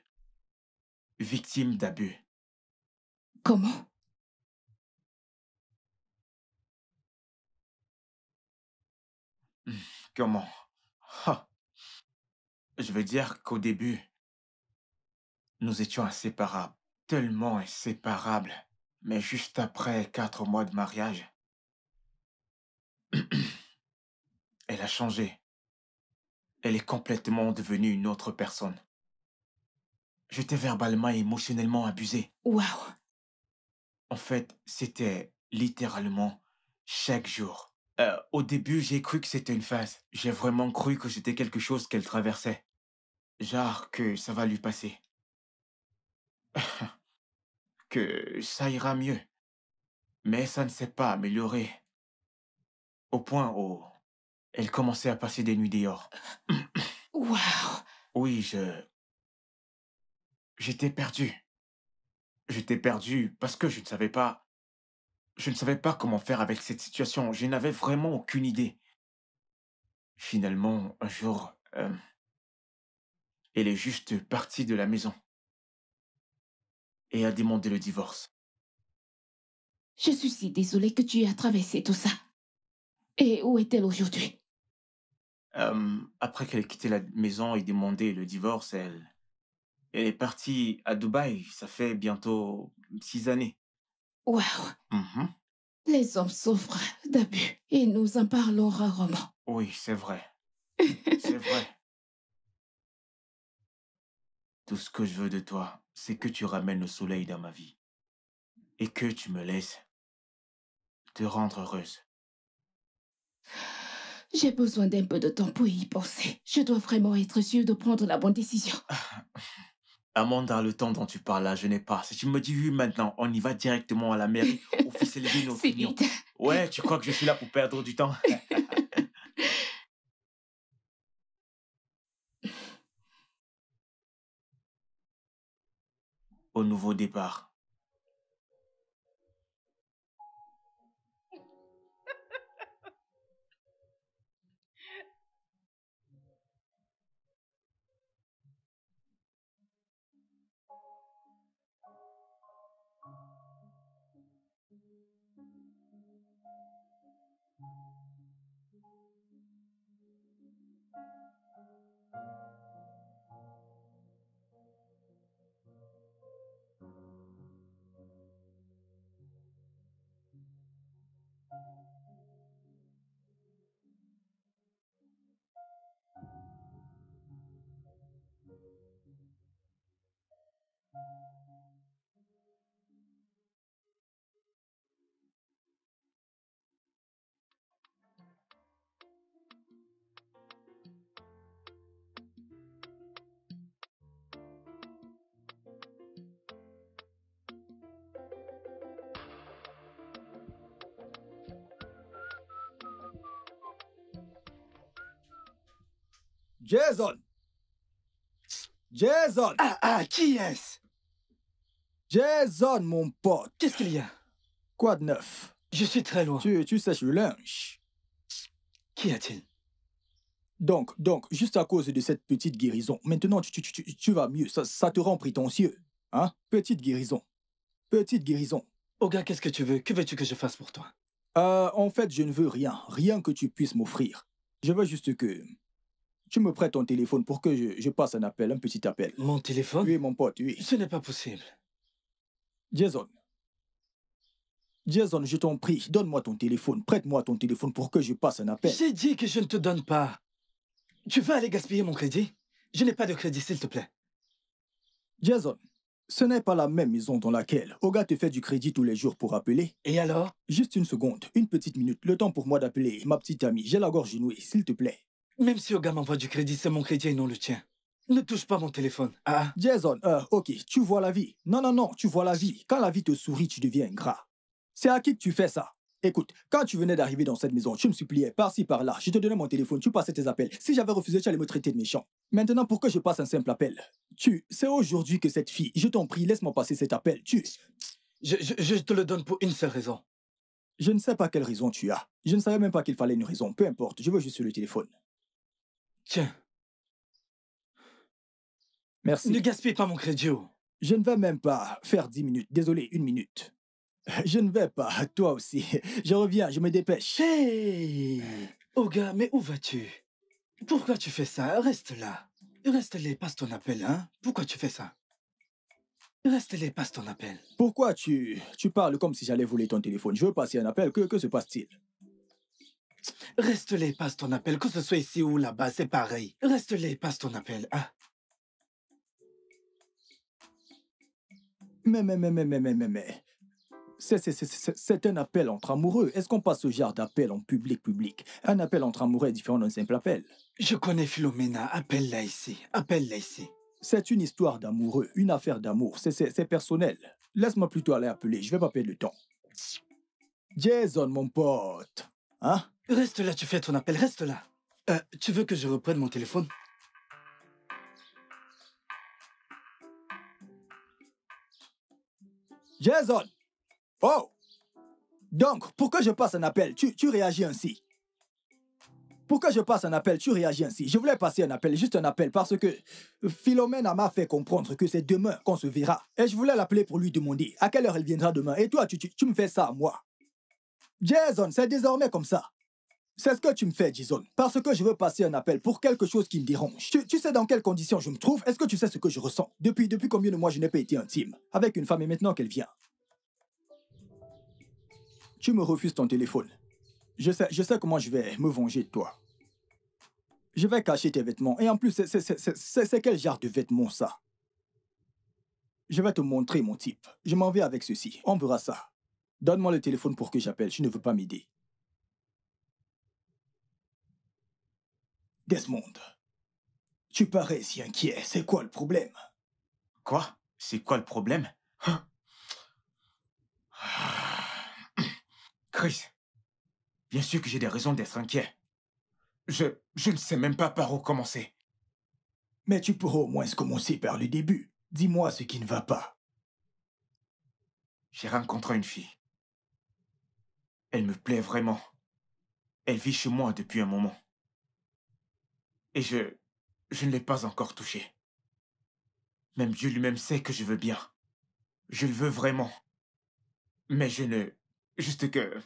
victimes d'abus. Comment Comment Je veux dire qu'au début, nous étions inséparables, tellement inséparables. Mais juste après quatre mois de mariage, elle a changé. Elle est complètement devenue une autre personne. J'étais verbalement et émotionnellement abusé. Waouh En fait, c'était littéralement chaque jour. Euh, au début, j'ai cru que c'était une phase. J'ai vraiment cru que c'était quelque chose qu'elle traversait. Genre que ça va lui passer. que ça ira mieux. Mais ça ne s'est pas amélioré. Au point où elle commençait à passer des nuits dehors. Waouh Oui, je... J'étais perdu. J'étais perdu parce que je ne savais pas je ne savais pas comment faire avec cette situation, je n'avais vraiment aucune idée. Finalement, un jour, euh, elle est juste partie de la maison et a demandé le divorce. Je suis si désolée que tu aies traversé tout ça. Et où est-elle aujourd'hui euh, Après qu'elle ait quitté la maison et demandé le divorce, elle, elle est partie à Dubaï. Ça fait bientôt six années. Wow. Mm-hmm. Les hommes souffrent d'abus et nous en parlons rarement. Oui, c'est vrai. c'est vrai. Tout ce que je veux de toi, c'est que tu ramènes le soleil dans ma vie et que tu me laisses te rendre heureuse. J'ai besoin d'un peu de temps pour y penser. Je dois vraiment être sûre de prendre la bonne décision. Amanda, le temps dont tu parles là, je n'ai pas. Si tu me dis oui maintenant, on y va directement à la mairie, officialiser notre C'est Ouais, tu crois que je suis là pour perdre du temps Au nouveau départ. Jason Jason Ah, ah, qui est-ce Jason, mon pote Qu'est-ce qu'il y a Quoi de neuf Je suis très loin. Tu, tu sèches le linge. Qu'y a-t-il Donc, donc, juste à cause de cette petite guérison, maintenant tu, tu, tu vas mieux, ça, ça te rend prétentieux. Hein Petite guérison. Petite guérison. Oh gars, qu'est-ce que tu veux Que veux-tu que je fasse pour toi Euh, en fait, je ne veux rien, rien que tu puisses m'offrir. Je veux juste que... Tu me prêtes ton téléphone pour que je, passe un appel, un petit appel. Mon téléphone Oui, mon pote, oui. Ce n'est pas possible. Jason. Jason, je t'en prie, donne-moi ton téléphone. Prête-moi ton téléphone pour que je passe un appel. J'ai dit que je ne te donne pas. Tu vas aller gaspiller mon crédit Je n'ai pas de crédit, s'il te plaît. Jason, ce n'est pas la même maison dans laquelle Oga te fait du crédit tous les jours pour appeler. Et alors Juste une seconde, une petite minute, le temps pour moi d'appeler ma petite amie. J'ai la gorge nouée, s'il te plaît. Même si Oga m'envoie du crédit, c'est mon crédit et non le tien. Ne touche pas mon téléphone. Ah. Jason, euh, ok, tu vois la vie. Non, non, non, tu vois la vie. Quand la vie te sourit, tu deviens gras. C'est à qui que tu fais ça Écoute, quand tu venais d'arriver dans cette maison, tu me suppliais par-ci par-là. Je te donnais mon téléphone, tu passais tes appels. Si j'avais refusé, tu allais me traiter de méchant. Maintenant, pourquoi je passe un simple appel Tu, sais aujourd'hui que cette fille, je t'en prie, laisse-moi passer cet appel. Tu. Je, je te le donne pour une seule raison. Je ne sais pas quelle raison tu as. Je ne savais même pas qu'il fallait une raison. Peu importe, je veux juste le téléphone. Tiens. Merci. Ne gaspille pas mon crédit. Oh. Je ne vais même pas faire dix minutes. Désolé, une minute. Je ne vais pas, toi aussi. Je reviens, je me dépêche. Hey Oga, mais où vas-tu Pourquoi tu fais ça Reste là. Reste là, passe ton appel, hein Pourquoi tu fais ça Reste là, passe ton appel. Pourquoi tu, tu parles comme si j'allais voler ton téléphone Je veux passer un appel, que, que se passe-t-il Reste-les, passe ton appel, que ce soit ici ou là-bas, c'est pareil. Reste-les, passe ton appel. hein. Mais, mais, mais, mais, mais, mais, mais, mais. C'est un appel entre amoureux. Est-ce qu'on passe ce genre d'appel en public-public Un appel entre amoureux est différent d'un simple appel. Je connais Philomena. Appelle-la ici. Appelle-la ici. C'est une histoire d'amoureux, une affaire d'amour. C'est personnel. Laisse-moi plutôt aller appeler. Je vais pas perdre le temps. Jason, mon pote. Hein Reste là, tu fais ton appel, reste là. Euh, tu veux que je reprenne mon téléphone Jason Oh Donc, pourquoi je passe un appel tu, tu réagis ainsi pourquoi je passe un appel Tu réagis ainsi. Je voulais passer un appel, juste un appel, parce que Philomène m'a fait comprendre que c'est demain qu'on se verra. Et je voulais l'appeler pour lui demander à quelle heure elle viendra demain. Et toi, tu, tu me fais ça à moi. Jason, c'est désormais comme ça. C'est ce que tu me fais, Jason. Parce que je veux passer un appel pour quelque chose qui me dérange. Tu, sais dans quelles conditions je me trouve Est-ce que tu sais ce que je ressens Depuis, depuis combien de mois je n'ai pas été intime Avec une femme et maintenant qu'elle vient. Tu me refuses ton téléphone. Je sais, je sais comment je vais me venger de toi. Je vais cacher tes vêtements. Et en plus, c'est quel genre de vêtements ça Je vais te montrer mon type. Je m'en vais avec ceci. On verra ça. Donne-moi le téléphone pour que j'appelle. Tu ne veux pas m'aider. Desmond, tu parais si inquiet, c'est quoi le problème Quoi C'est quoi le problème hein? ah, Chris, bien sûr que j'ai des raisons d'être inquiet. Je, je ne sais même pas par où commencer. Mais tu pourras au moins commencer par le début. Dis-moi ce qui ne va pas. J'ai rencontré une fille. Elle me plaît vraiment. Elle vit chez moi depuis un moment. Et je... je ne l'ai pas encore touché. Même Dieu lui-même sait que je veux bien. Je le veux vraiment. Mais je ne... Juste que...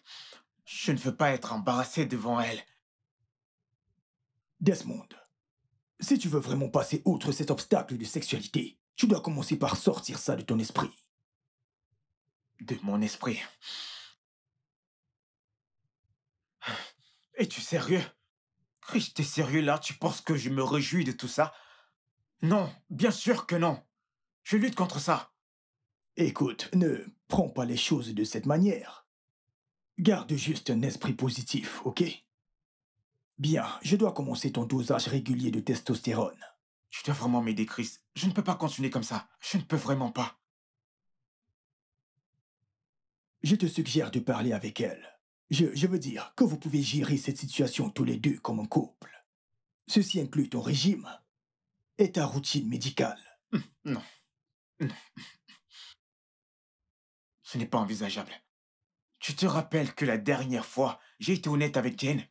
Je ne veux pas être embarrassé devant elle. Desmond, si tu veux vraiment passer outre cet obstacle de sexualité, tu dois commencer par sortir ça de ton esprit. De mon esprit. Es-tu sérieux t'es sérieux là Tu penses que je me réjouis de tout ça Non, bien sûr que non. Je lutte contre ça. Écoute, ne prends pas les choses de cette manière. Garde juste un esprit positif, ok Bien, je dois commencer ton dosage régulier de testostérone. Tu dois vraiment m'aider, Chris. Je ne peux pas continuer comme ça. Je ne peux vraiment pas. Je te suggère de parler avec elle. Je, veux dire que vous pouvez gérer cette situation tous les deux comme un couple. Ceci inclut ton régime et ta routine médicale. Hum, non. Non. Ce n'est pas envisageable. Tu te rappelles que la dernière fois, j'ai été honnête avec Jane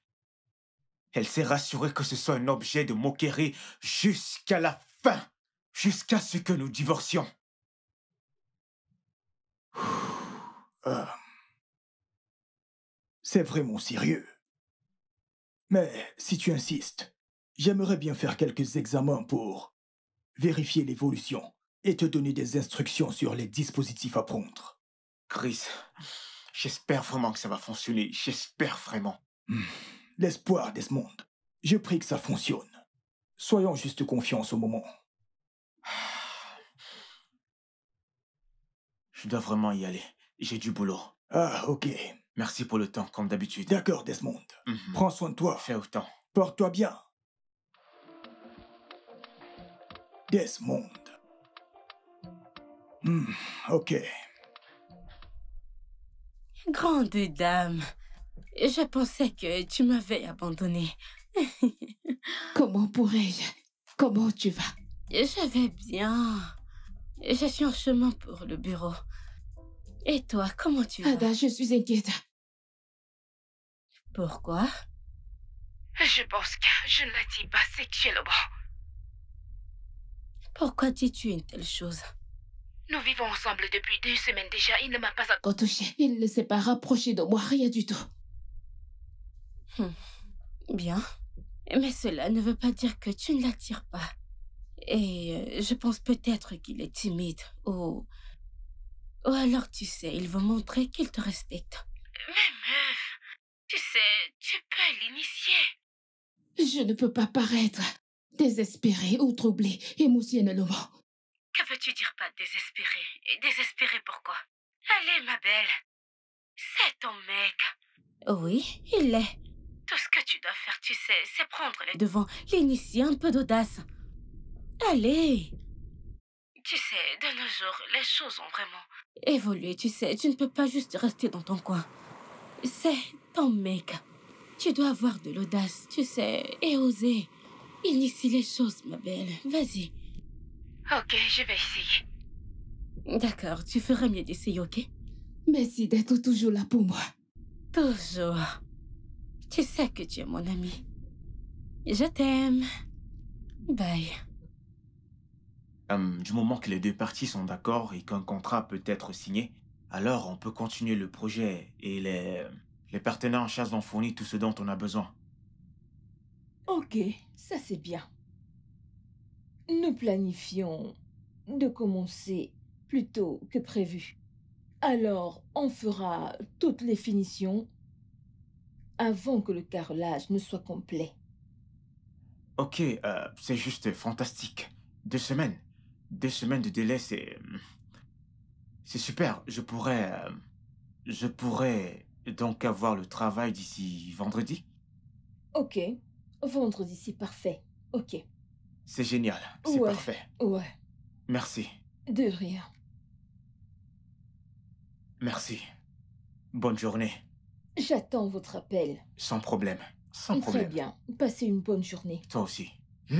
Elle s'est rassurée que ce soit un objet de moquerie jusqu'à la fin, jusqu'à ce que nous divorcions. Ah. C'est vraiment sérieux. Mais si tu insistes, j'aimerais bien faire quelques examens pour vérifier l'évolution et te donner des instructions sur les dispositifs à prendre. Chris, j'espère vraiment que ça va fonctionner. J'espère vraiment. Hmm. L'espoir Desmond. Je prie que ça fonctionne. Soyons juste confiants au moment. Je dois vraiment y aller. J'ai du boulot. Ah, ok. Merci pour le temps, comme d'habitude. D'accord, Desmond. Mhm. Prends soin de toi. Fais autant. Porte-toi bien. Desmond. Hmm, ok. Grande dame, je pensais que tu m'avais abandonné. Comment pourrais-je Comment tu vas Je vais bien. Je suis en chemin pour le bureau. Et toi, comment tu vas Ada, ah, ben, je suis inquiète. Pourquoi Je pense que je ne la dis pas sexuellement. Pourquoi dis-tu une telle chose Nous vivons ensemble depuis deux semaines déjà. Il ne m'a pas encore touché. Il ne s'est pas rapproché de moi, rien du tout. Hum, bien. Mais cela ne veut pas dire que tu ne l'attires pas. Et euh, je pense peut-être qu'il est timide ou... Ou alors tu sais, il veut montrer qu'il te respecte. Mais meuf, euh, tu sais, tu peux l'initier. Je ne peux pas paraître désespérée ou troublée émotionnellement. Que veux-tu dire pas désespérée Et désespérée pourquoi Allez, ma belle. C'est ton mec. Oui, il l'est. Tout ce que tu dois faire, tu sais, c'est prendre les devants, l'initier, un peu d'audace. Allez Tu sais, de nos jours, les choses ont vraiment... Évolué, tu sais, tu ne peux pas juste rester dans ton coin. C'est Oh mec, tu dois avoir de l'audace, tu sais, et oser. Initie les choses, ma belle. Vas-y. Ok, je vais essayer. D'accord, tu feras mieux d'essayer, ok Merci d'être toujours là pour moi. Toujours. Tu sais que tu es mon ami. Je t'aime. Bye. Hum, du moment que les deux parties sont d'accord et qu'un contrat peut être signé, alors on peut continuer le projet et les... Les partenaires en chasse vont fournir tout ce dont on a besoin. Ok, ça c'est bien. Nous planifions de commencer plus tôt que prévu. Alors, on fera toutes les finitions avant que le carrelage ne soit complet. Ok, euh, c'est juste fantastique. Deux semaines. Deux semaines de délai, c'est... Hum, c'est super. Je pourrais... Euh, je pourrais donc avoir le travail d'ici vendredi Ok. Vendredi, c'est parfait. Ok. C'est génial. C'est parfait. Ouais. Merci. De rien. Merci. Bonne journée. J'attends votre appel. Sans problème. Sans problème. Très bien. Passez une bonne journée. Toi aussi.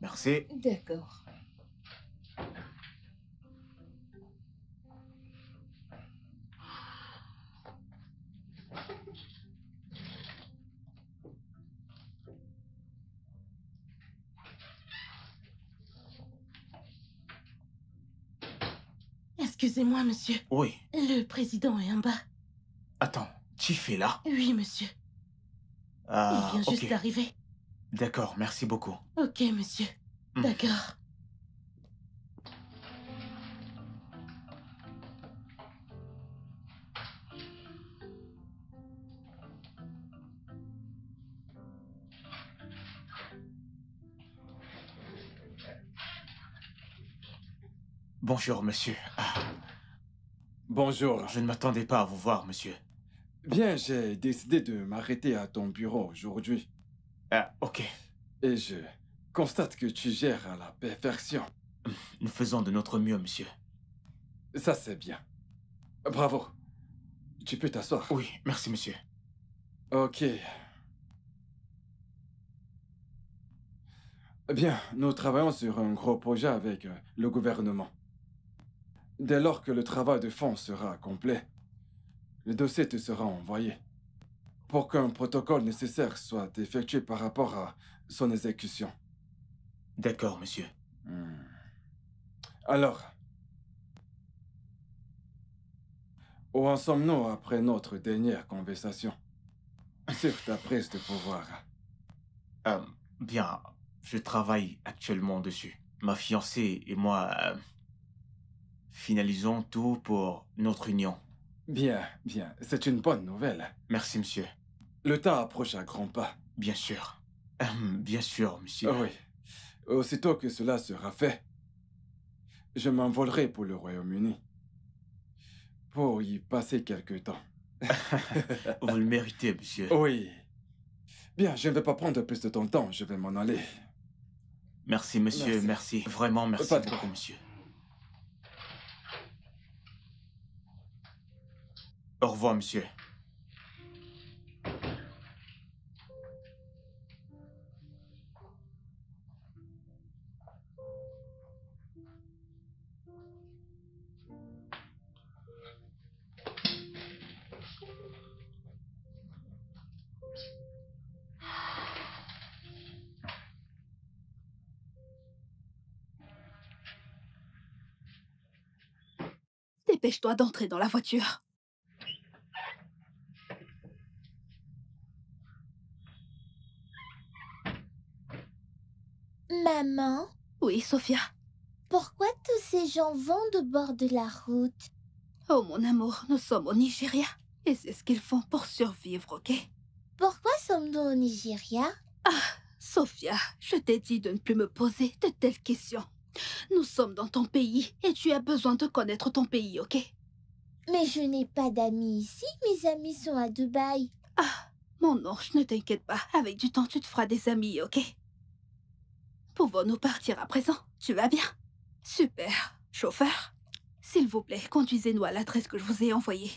Merci. D'accord. Excusez-moi, monsieur. Oui. Le président est en bas. Attends, Chief est là Oui, monsieur. Ah, Il vient juste d'arriver. D'accord, merci beaucoup. Ok, monsieur. Hmm. D'accord. Bonjour, monsieur. Ah. Bonjour. Je ne m'attendais pas à vous voir, monsieur. Bien, j'ai décidé de m'arrêter à ton bureau aujourd'hui. Ah, ok. Et je constate que tu gères à la perfection. Nous faisons de notre mieux, monsieur. Ça, c'est bien. Bravo. Tu peux t'asseoir. Oui, merci, monsieur. Ok. Bien, nous travaillons sur un gros projet avec euh, le gouvernement. Dès lors que le travail de fond sera complet, le dossier te sera envoyé. Pour qu'un protocole nécessaire soit effectué par rapport à son exécution. D'accord, monsieur. Hmm. Alors, où en sommes-nous après notre dernière conversation Sur ta prise de pouvoir. Euh, bien, je travaille actuellement dessus. Ma fiancée et moi... Euh, Finalisons tout pour notre union. Bien, bien. C'est une bonne nouvelle. Merci, monsieur. Le temps approche à grands pas. Bien sûr. Bien sûr, monsieur. Oui. Aussitôt que cela sera fait, je m'envolerai pour le Royaume-Uni. Pour y passer quelque temps. Vous le méritez, monsieur. Oui. Bien, je ne vais pas prendre plus de ton temps. Je vais m'en aller. Merci, monsieur. Merci. merci. Vraiment, merci beaucoup, monsieur. Au revoir, monsieur. Dépêche-toi d'entrer dans la voiture. Maman Oui, Sophia Pourquoi tous ces gens vont de bord de la route Oh, mon amour, nous sommes au Nigeria. Et c'est ce qu'ils font pour survivre, ok Pourquoi sommes-nous au Nigeria Ah, Sophia, je t'ai dit de ne plus me poser de telles questions. Nous sommes dans ton pays et tu as besoin de connaître ton pays, ok Mais je n'ai pas d'amis ici, mes amis sont à Dubaï. Ah, mon ange, ne t'inquiète pas, avec du temps tu te feras des amis, ok Pouvons-nous partir à présent Tu vas bien Super. Chauffeur, s'il vous plaît, conduisez-nous à l'adresse que je vous ai envoyée.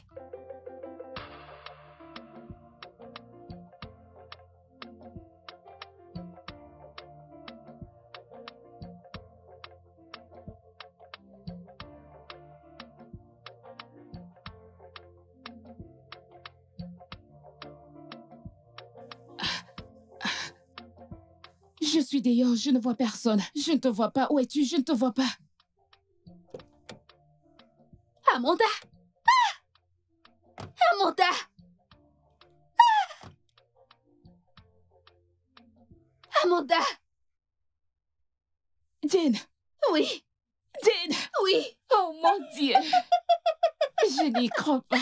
D'ailleurs, je ne vois personne. Je ne te vois pas. Où es-tu Je ne te vois pas. Amanda ah! Amanda ah! Amanda Jane Oui Jane Oui Oh mon Dieu Je n'y crois pas.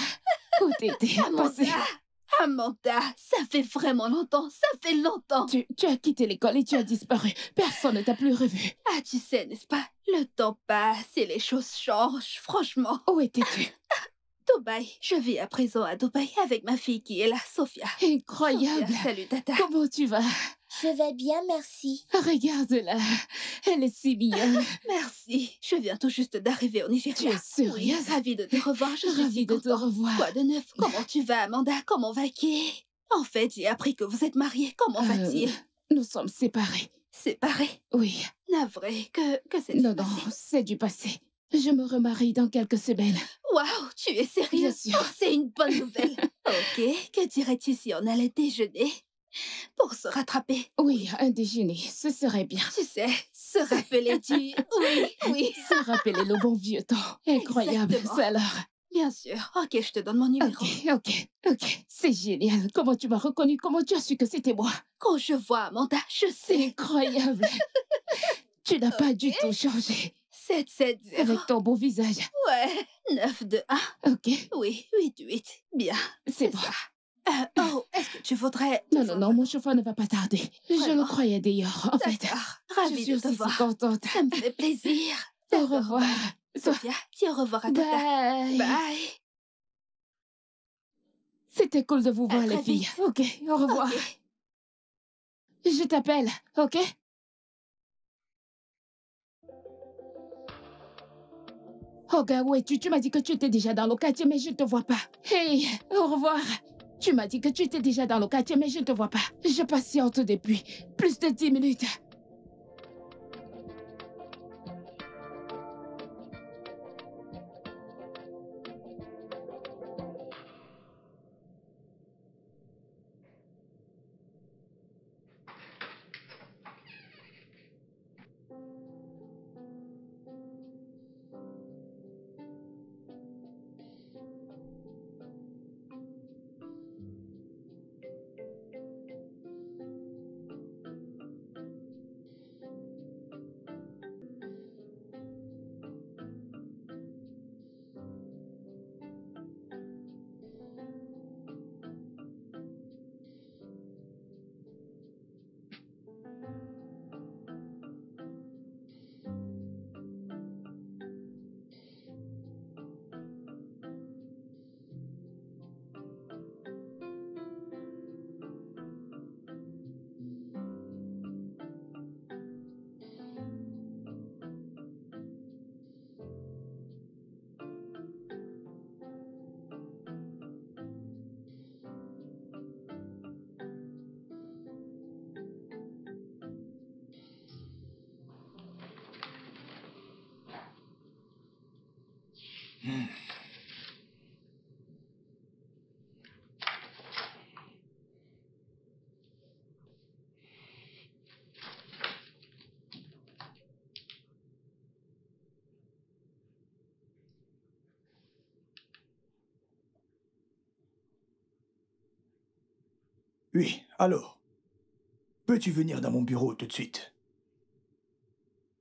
Où t'étais Amanda Amanda, ça fait vraiment longtemps, ça fait longtemps. Tu, as quitté l'école et tu as disparu. Personne ne t'a plus revu. Ah, tu sais, n'est-ce pas Le temps passe et les choses changent, franchement. Où étais-tu Dubaï. Je vis à présent à Dubaï avec ma fille qui est là, Sophia. Incroyable. salut, Tata. Comment tu vas Je vais bien, merci. Regarde-la. Elle est si bien. merci. Je viens tout juste d'arriver au Nigeria. Je suis ravie de te revoir. Je ravie de te revoir. Quoi de neuf Comment tu vas, Amanda Comment va qui? En fait, j'ai appris que vous êtes mariés. Comment euh, va-t-il Nous sommes séparés. Séparés Oui. Navré, que, que c'est Non, non, c'est du passé. Je me remarie dans quelques semaines. Waouh, tu es sérieux oh, C'est une bonne nouvelle. ok, que dirais-tu si on allait déjeuner pour se rattraper Oui, un déjeuner, ce serait bien. Tu sais, se rappeler du... Oui, oui. se rappeler le bon vieux temps. Incroyable, ça alors. Bien sûr. Ok, je te donne mon numéro. Ok, ok, ok. C'est génial. Comment tu m'as reconnu Comment tu as su que c'était moi Quand je vois Amanda, je sais. incroyable. tu n'as pas du tout changé. 7, 7, 0. Avec ton beau visage. Ouais. 9, 2, 1. Ok. Oui, 8, 8. Bien. C'est bon. Euh, oh, est-ce que tu voudrais... Non, non, non, mon chauffeur ne va pas tarder. Je le croyais d'ailleurs, en fait. Ravie je suis de te aussi voir. suis contente. Ça me fait plaisir. Au revoir. Sophia, dis au revoir à Tata. Bye. Bye. C'était cool de vous voir, les filles. Ok, au revoir. Je t'appelle, ok Oh, es tu, tu m'as dit que tu étais déjà dans le quartier, mais je ne te vois pas. Hey, au revoir. Tu m'as dit que tu étais déjà dans le quartier, mais je ne te vois pas. Je patiente depuis plus de 10 minutes. Oui, alors. Peux-tu venir dans mon bureau tout de suite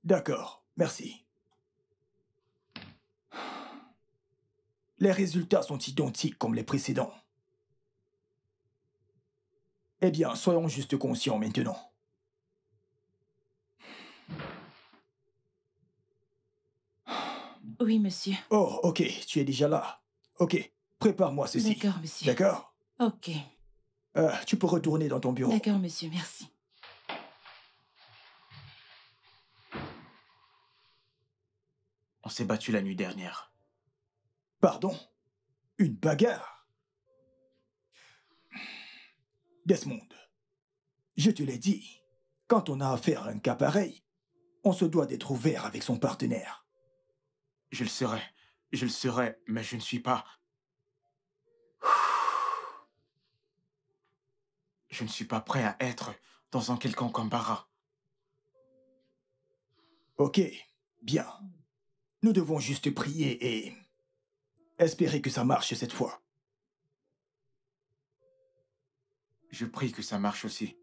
D'accord, merci. Les résultats sont identiques comme les précédents. Eh bien, soyons juste conscients maintenant. Oui, monsieur. Oh, ok, tu es déjà là. Ok, prépare-moi ceci. D'accord, monsieur. D'accord Ok. Euh, tu peux retourner dans ton bureau. D'accord, monsieur, merci. On s'est battu la nuit dernière. Pardon Une bagarre Desmond, je te l'ai dit, quand on a affaire à un cas pareil, on se doit d'être ouvert avec son partenaire. Je le serai, je le serai, mais je ne suis pas. Je ne suis pas prêt à être dans un quelconque embarras. Ok, bien. Nous devons juste prier et Espérez que ça marche cette fois. Je prie que ça marche aussi.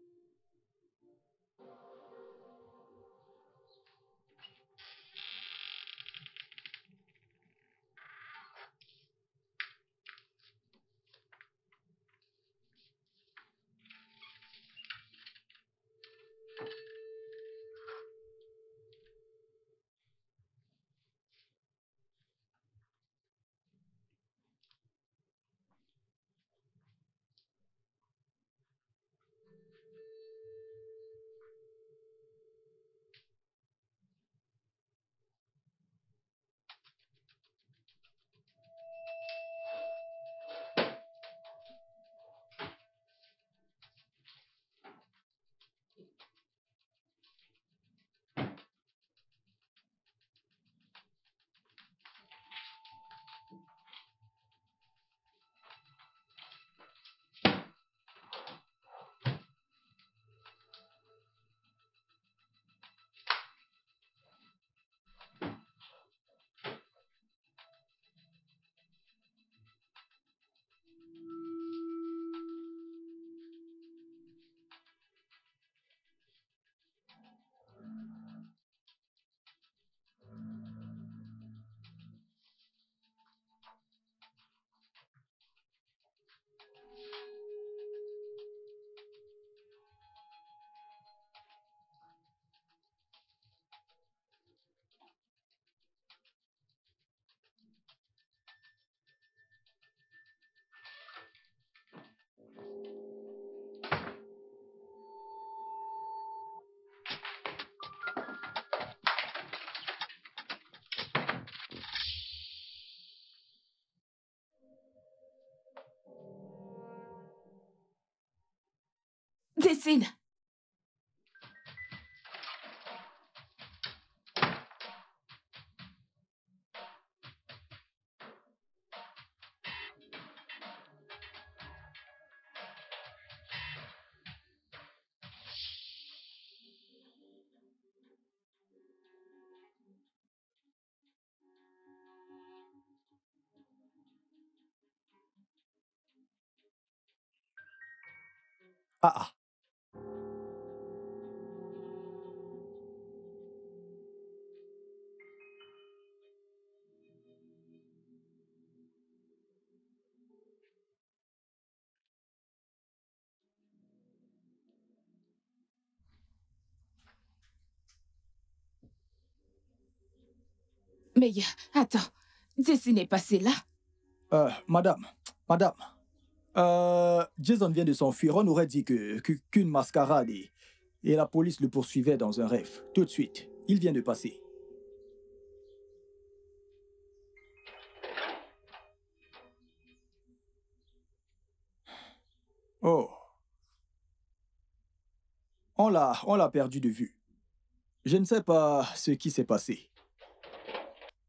Vecina. Ah, ah. Mais attends, Jesse n'est passé là. Euh, madame, madame, euh, Jason vient de s'enfuir. On aurait dit qu'une mascarade et, la police le poursuivait dans un rêve. Tout de suite, il vient de passer. Oh. on l'a perdu de vue. Je ne sais pas ce qui s'est passé.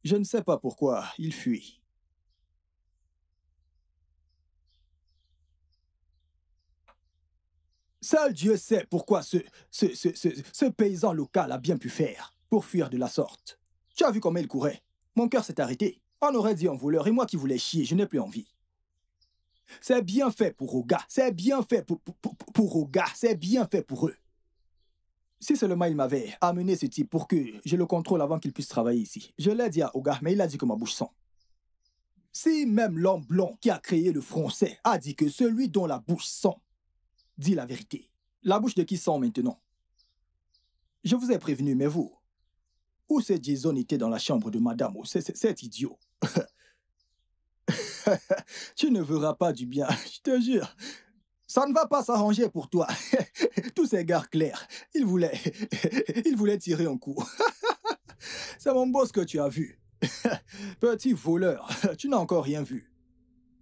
Je ne sais pas pourquoi, il fuit. Seul Dieu sait pourquoi ce, ce, paysan local a bien pu faire pour fuir de la sorte. Tu as vu comment il courait. Mon cœur s'est arrêté. On aurait dit un voleur et moi qui voulais chier, je n'ai plus envie. C'est bien fait pour Oga, c'est bien fait pour, pour, pour Oga, c'est bien fait pour eux. Si seulement il m'avait amené ce type pour que je le contrôle avant qu'il puisse travailler ici. Je l'ai dit à Oga, mais il a dit que ma bouche sent. Si même l'homme blanc qui a créé le français a dit que celui dont la bouche sent dit la vérité, la bouche de qui sent maintenant Je vous ai prévenu, mais vous, où ce Jason était dans la chambre de madame oh, Cet idiot. tu ne verras pas du bien, je te jure. Ça ne va pas s'arranger pour toi. Tous ces gars clairs, ils voulaient, ils voulaient tirer un coup. C'est mon boss que tu as vu. Petit voleur, tu n'as encore rien vu.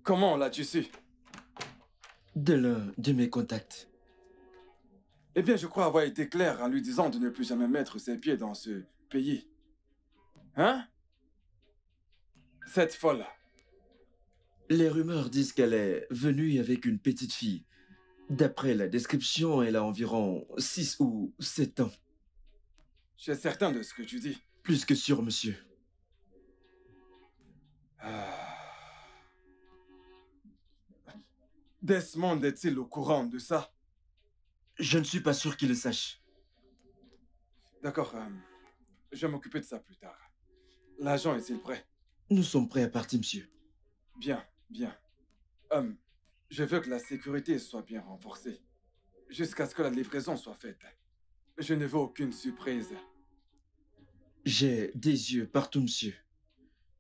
Comment l'as-tu su De l'un de mes contacts. Eh bien, je crois avoir été clair en lui disant de ne plus jamais mettre ses pieds dans ce pays. Hein Cette folle. Les rumeurs disent qu'elle est venue avec une petite fille D'après la description, elle a environ 6 ou 7 ans. Je suis certain de ce que tu dis Plus que sûr, monsieur. Ah. Desmond est-il au courant de ça Je ne suis pas sûr qu'il le sache. D'accord, euh, je vais m'occuper de ça plus tard. L'agent est-il prêt Nous sommes prêts à partir, monsieur. Bien, bien. Euh, je veux que la sécurité soit bien renforcée, jusqu'à ce que la livraison soit faite. Je ne veux aucune surprise. J'ai des yeux partout, monsieur,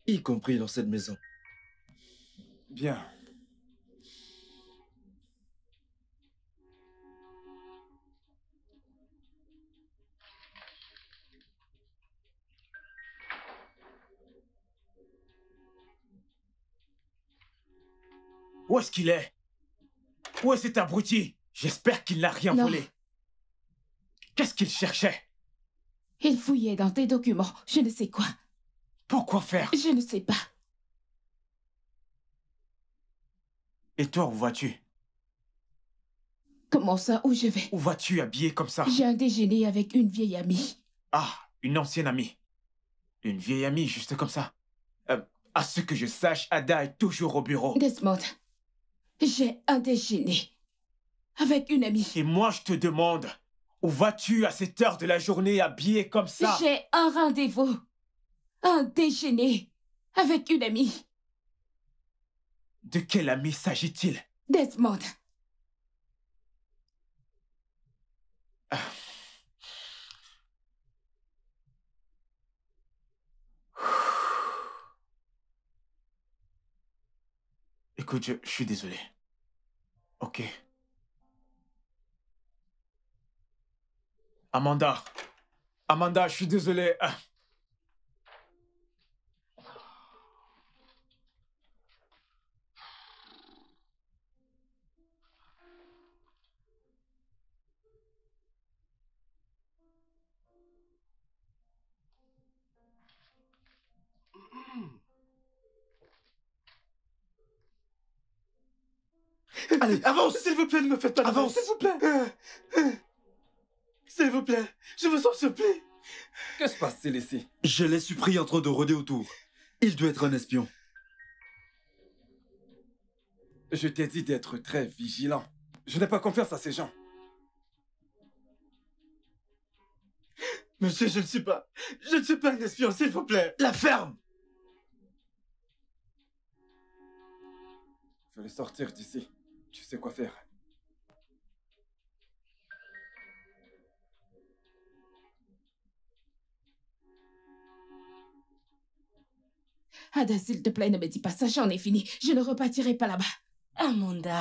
y compris dans cette maison. Bien. Où est-ce qu'il est où est cet abruti J'espère qu'il n'a rien volé. Qu'est-ce qu'il cherchait Il fouillait dans tes documents, je ne sais quoi. Pourquoi faire Je ne sais pas. Et toi, où vas-tu Comment ça, où je vais Où vas-tu habillé comme ça J'ai un déjeuner avec une vieille amie. Ah, une ancienne amie. Une vieille amie, juste comme ça. Euh, à ce que je sache, Ada est toujours au bureau. Desmond, j'ai un déjeuner avec une amie. Et moi, je te demande, où vas-tu à cette heure de la journée habillée comme ça J'ai un rendez-vous, un déjeuner avec une amie. De quelle amie s'agit-il Desmond. Ah. Écoute, je, suis désolé. Ok. Amanda. Amanda, je suis désolé. Ah. Allez, avance S'il vous plaît, ne me faites pas de Avance S'il vous plaît euh, euh. S'il vous plaît, je vous en supplie Que se passe-t-il ici Je l'ai surpris en train de rôder autour. Il doit être un espion. Je t'ai dit d'être très vigilant. Je n'ai pas confiance à ces gens. Monsieur, je ne suis pas... Je ne suis pas un espion, s'il vous plaît La ferme Je vais sortir d'ici. Tu sais quoi faire. Ada, s'il te plaît, ne me dis pas ça, j'en ai fini. Je ne repartirai pas là-bas. Amanda.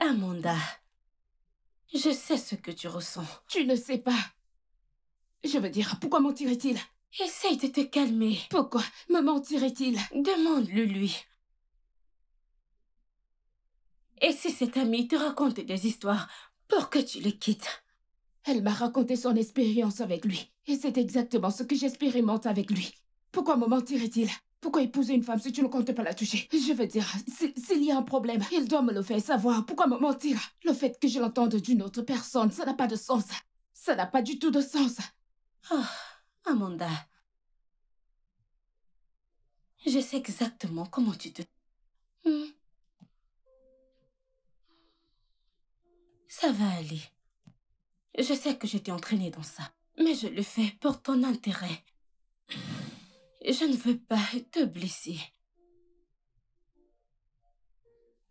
Amanda. Je sais ce que tu ressens. Tu ne sais pas. Je veux dire, pourquoi mentirait-il Essaye de te calmer. Pourquoi me mentirait-il Demande-le lui. Et si cet ami te raconte des histoires pour que tu le quittes Elle m'a raconté son expérience avec lui. Et c'est exactement ce que j'expérimente avec lui. Pourquoi me mentirait-il Pourquoi épouser une femme si tu ne comptes pas la toucher Je veux dire, s'il y a un problème, il doit me le faire savoir. Pourquoi me mentir Le fait que je l'entende d'une autre personne, ça n'a pas de sens. Ça n'a pas du tout de sens. Oh, Amanda. Je sais exactement comment tu te... Hmm. Ça va aller. Je sais que j'étais t'ai entraîné dans ça, mais je le fais pour ton intérêt. Je ne veux pas te blesser.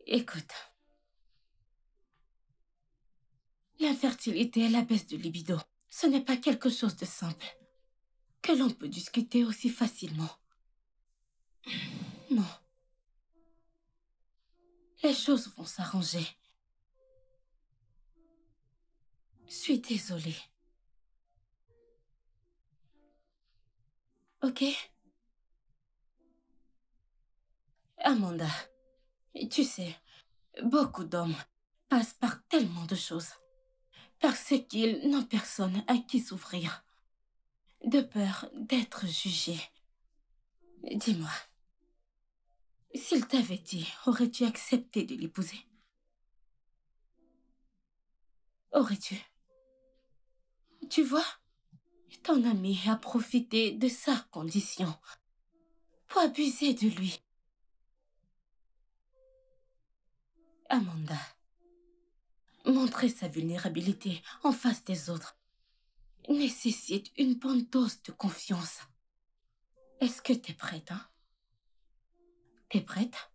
Écoute. L'infertilité et la baisse du libido, ce n'est pas quelque chose de simple que l'on peut discuter aussi facilement. Non. Les choses vont s'arranger suis désolée. Ok Amanda, tu sais, beaucoup d'hommes passent par tellement de choses. Parce qu'ils n'ont personne à qui s'ouvrir. De peur d'être jugés. Dis-moi, s'il t'avait dit, aurais-tu accepté de l'épouser Aurais-tu tu vois, ton ami a profité de sa condition pour abuser de lui. Amanda, montrer sa vulnérabilité en face des autres nécessite une bonne dose de confiance. Est-ce que t'es prête, hein T'es prête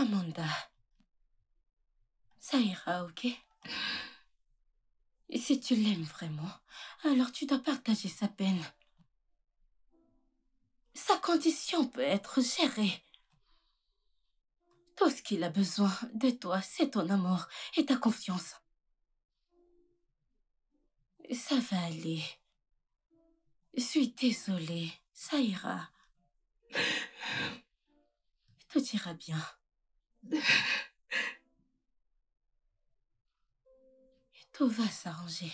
Amanda, ça ira, ok si tu l'aimes vraiment, alors tu dois partager sa peine. Sa condition peut être gérée. Tout ce qu'il a besoin de toi, c'est ton amour et ta confiance. Ça va aller. Je suis désolée, ça ira. Tout ira bien. Et tout va s'arranger.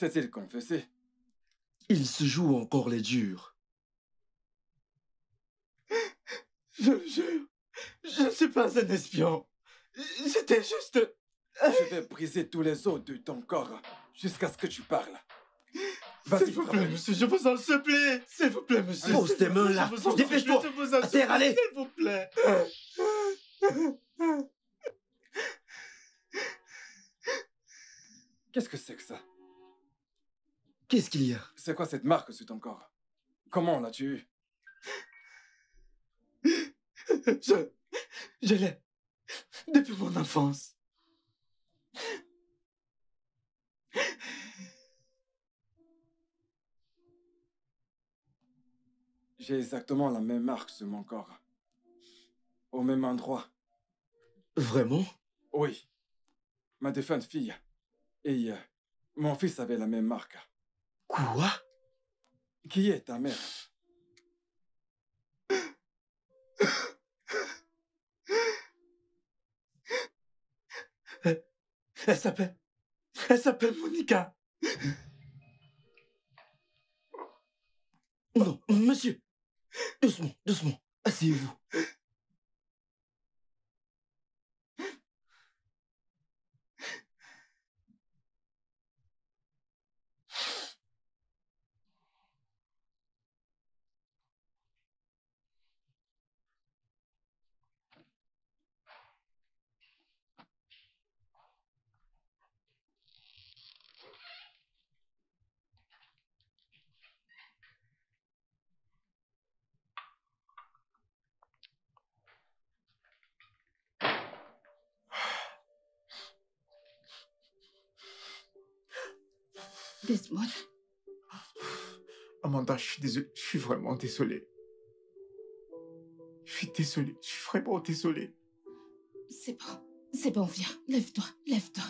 S'est-il confessé Il se joue encore les durs. Je le jure, je ne suis pas un espion. C'était juste... Je vais briser tous les os de ton corps jusqu'à ce que tu parles. S'il vous plaît, monsieur, je vous en supplie. S'il vous plaît, monsieur. Pose tes mains là. Dépêche-toi. vous en allez. S'il vous plaît. Qu'est-ce que c'est que ça Qu'est-ce qu'il y a C'est quoi cette marque sur ton corps Comment l'as-tu eue Je. Je l'ai. Depuis mon enfance. J'ai exactement la même marque sur mon corps. Au même endroit. Vraiment Oui. Ma défunte fille et euh, mon fils avaient la même marque. Quoi Qui est ta mère Elle, s'appelle... Elle s'appelle Monica. Non, monsieur. Doucement, doucement. Asseyez-vous. Desmond. Amanda, je suis désolé. Je suis vraiment désolé. Je suis désolé. Je suis vraiment désolé. C'est bon. C'est bon, viens. Lève-toi. Lève-toi.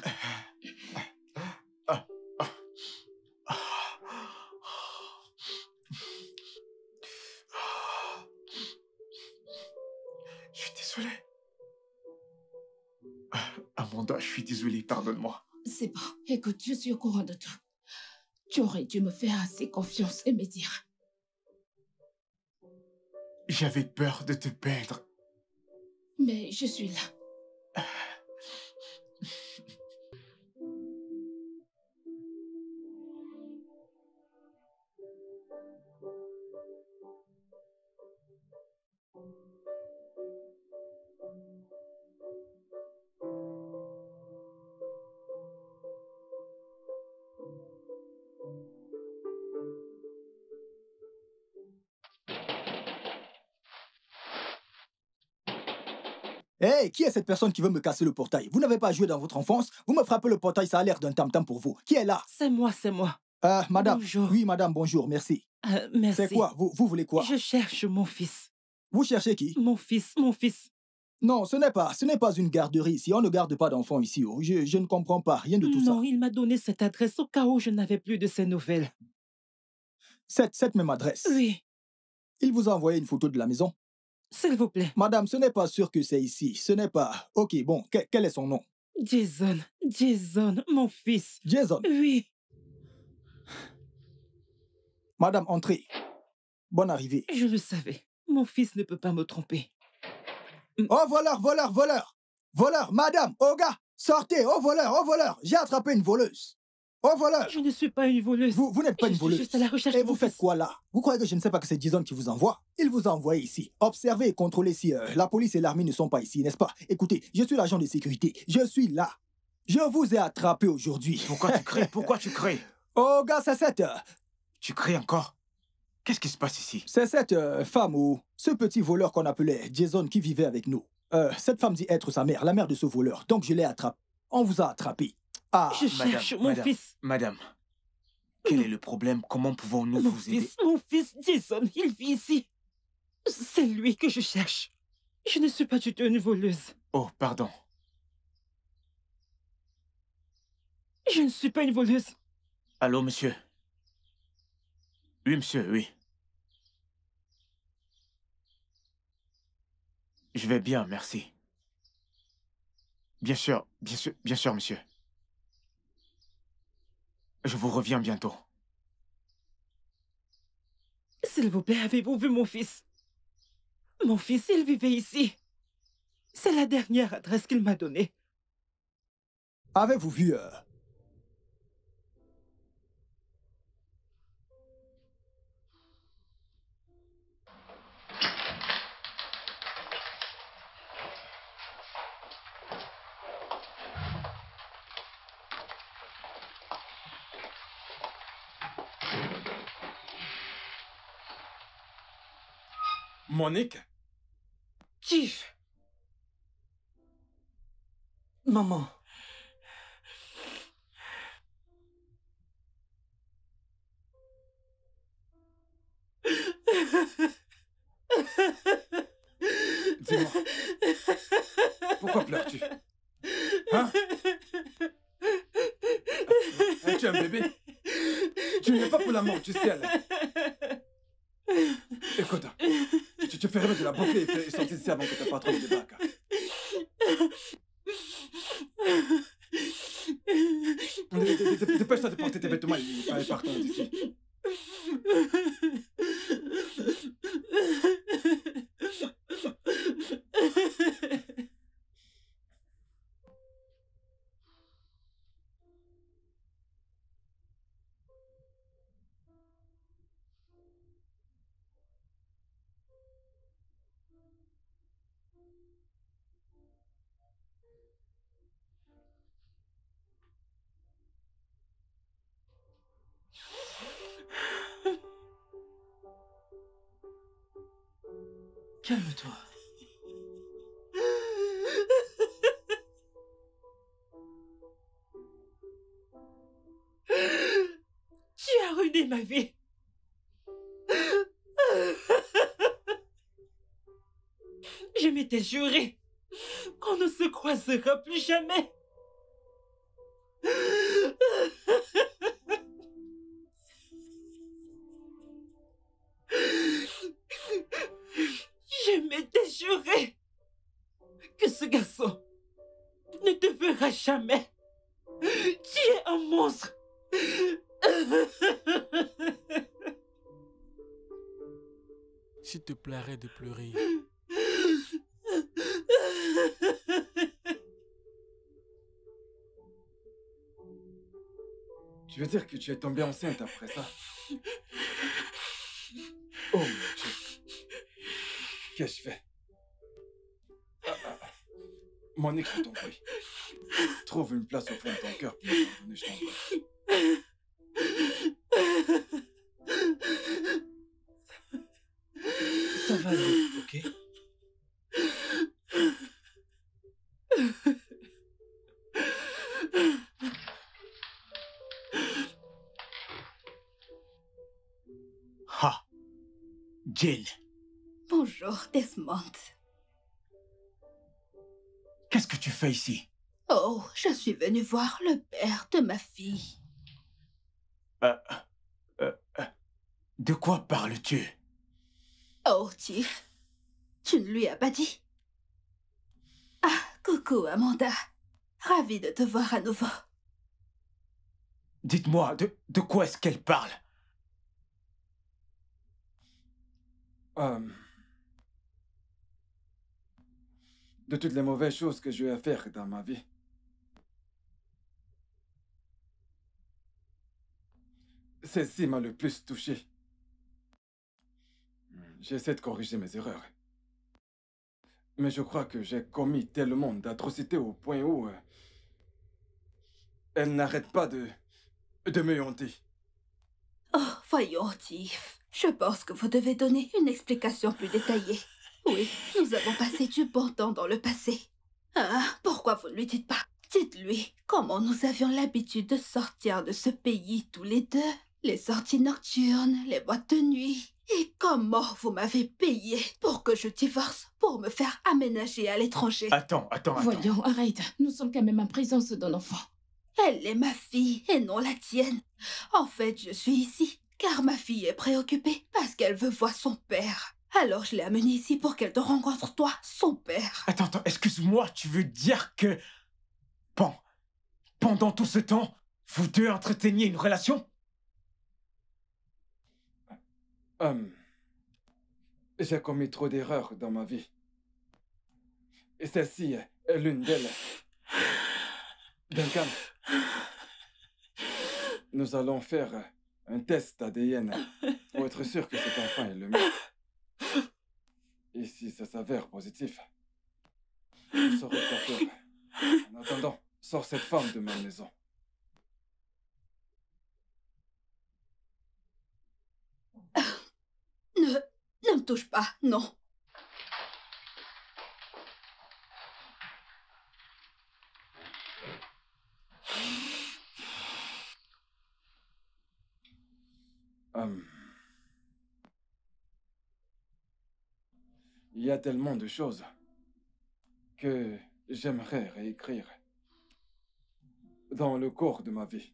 Je suis désolé. Amanda, je suis désolé. Pardonne-moi. C'est bon. Écoute, je suis au courant de tout. Tu aurais dû me faire assez confiance et me dire. J'avais peur de te perdre. Mais je suis là. Hé, qui est cette personne qui veut me casser le portail Vous n'avez pas joué dans votre enfance Vous me frappez le portail, ça a l'air d'un tam-tam pour vous. Qui est là C'est moi, c'est moi. Euh, madame. Bonjour. Oui, madame, bonjour, merci. Euh, merci. C'est quoi vous, vous voulez quoi Je cherche mon fils. Vous cherchez qui Mon fils, mon fils. Non, ce n'est pas, ce n'est pas une garderie Si On ne garde pas d'enfants ici. Oh. Je, je, ne comprends pas rien de tout ça. Non, il m'a donné cette adresse au cas où je n'avais plus de ses nouvelles. Cette, cette même adresse Oui. Il vous a envoyé une photo de la maison s'il vous plaît. Madame, ce n'est pas sûr que c'est ici. Ce n'est pas. Ok, bon, quel est son nom Jason. Jason, mon fils. Jason Oui. Madame, entrez. Bonne arrivée. Je le savais. Mon fils ne peut pas me tromper. Mm. Oh, voleur, voleur, voleur Voleur, madame, oh gars, sortez, oh voleur, oh voleur J'ai attrapé une voleuse Oh voilà Je ne suis pas une voleuse. Vous, vous n'êtes pas une voleuse. Suis juste à la recherche Et vous faites quoi là Vous croyez que je ne sais pas que c'est Jason qui vous envoie Il vous a envoyé ici. Observez et contrôlez si euh, la police et l'armée ne sont pas ici, n'est-ce pas Écoutez, je suis l'agent de sécurité. Je suis là. Je vous ai attrapé aujourd'hui. Pourquoi tu crées Pourquoi tu crées Oh gars, c'est cette... Euh, tu crées encore Qu'est-ce qui se passe ici C'est cette euh, femme ou ce petit voleur qu'on appelait Jason qui vivait avec nous. cette femme dit être sa mère, la mère de ce voleur. Donc je l'ai attrapé. On vous a attrapé. Ah, je cherche mon fils. Madame, quel est le problème Comment pouvons-nous vous aider Mon fils Jason, il vit ici. C'est lui que je cherche. Je ne suis pas du tout une voleuse. Oh, pardon. Je ne suis pas une voleuse. Allô, monsieur Oui, monsieur, oui. Je vais bien, merci. Bien sûr, bien sûr, bien sûr, monsieur. Je vous reviens bientôt. S'il vous plaît, avez-vous vu mon fils Mon fils, il vivait ici. C'est la dernière adresse qu'il m'a donnée. Avez-vous vu euh, Monique Chief Maman Dis-moi, pourquoi pleures-tu Hein As-tu ah, un bébé Tu n'es pas pour la mort tu ciel Écoute, tu te rêver de la beauté et sortir d'ici avant que ta patronne débarque. Dépêche-toi de porter tes vêtements et d'ici. Calme-toi. Tu as ruiné ma vie. Je m'étais juré qu'on ne se croisera plus jamais. que ce garçon ne te verra jamais. Tu es un monstre. S'il te plairait de pleurer. Tu veux dire que tu es tombée enceinte après ça Oh mon Dieu. que je fais mon écoute, ton prix. Trouve une place au fond de ton cœur, pour moi je t'en Ça va aller, ok Ha Jill. Bonjour, Desmond. Qu'est-ce que tu fais ici Oh, je suis venue voir le père de ma fille. Euh, euh, euh, de quoi parles-tu Oh, Tiff, tu ne lui as pas dit Ah, coucou Amanda, ravie de te voir à nouveau. Dites-moi, de, de, quoi est-ce qu'elle parle de toutes les mauvaises choses que j'ai à faire dans ma vie. Celle-ci m'a le plus touché. J'essaie de corriger mes erreurs. Mais je crois que j'ai commis tellement d'atrocités au point où euh, elle n'arrête pas de, de me hanter. Oh, voyons, Tiff. Je pense que vous devez donner une explication plus détaillée. Oui, nous avons passé du bon temps dans le passé. Ah, pourquoi vous ne lui dites pas Dites-lui comment nous avions l'habitude de sortir de ce pays tous les deux. Les sorties nocturnes, les boîtes de nuit. Et comment vous m'avez payé pour que je divorce, pour me faire aménager à l'étranger Attends, attends, attends. Voyons, arrête. Nous sommes quand même en présence d'un enfant. Elle est ma fille et non la tienne. En fait, je suis ici car ma fille est préoccupée parce qu'elle veut voir son père. Alors je l'ai amenée ici pour qu'elle te rencontre, toi, son père. Attends, attends, excuse-moi, tu veux dire que... Bon, pendant tout ce temps, vous deux entreteniez une relation Hum... J'ai commis trop d'erreurs dans ma vie. Et celle-ci est l'une d'elles. Duncan, nous allons faire un test ADN pour être sûr que cet enfant est le mien. Et si ça s'avère positif, je sors En attendant, sors cette femme de ma maison. Ne... ne me touche pas, non. Il y a tellement de choses que j'aimerais réécrire dans le cours de ma vie.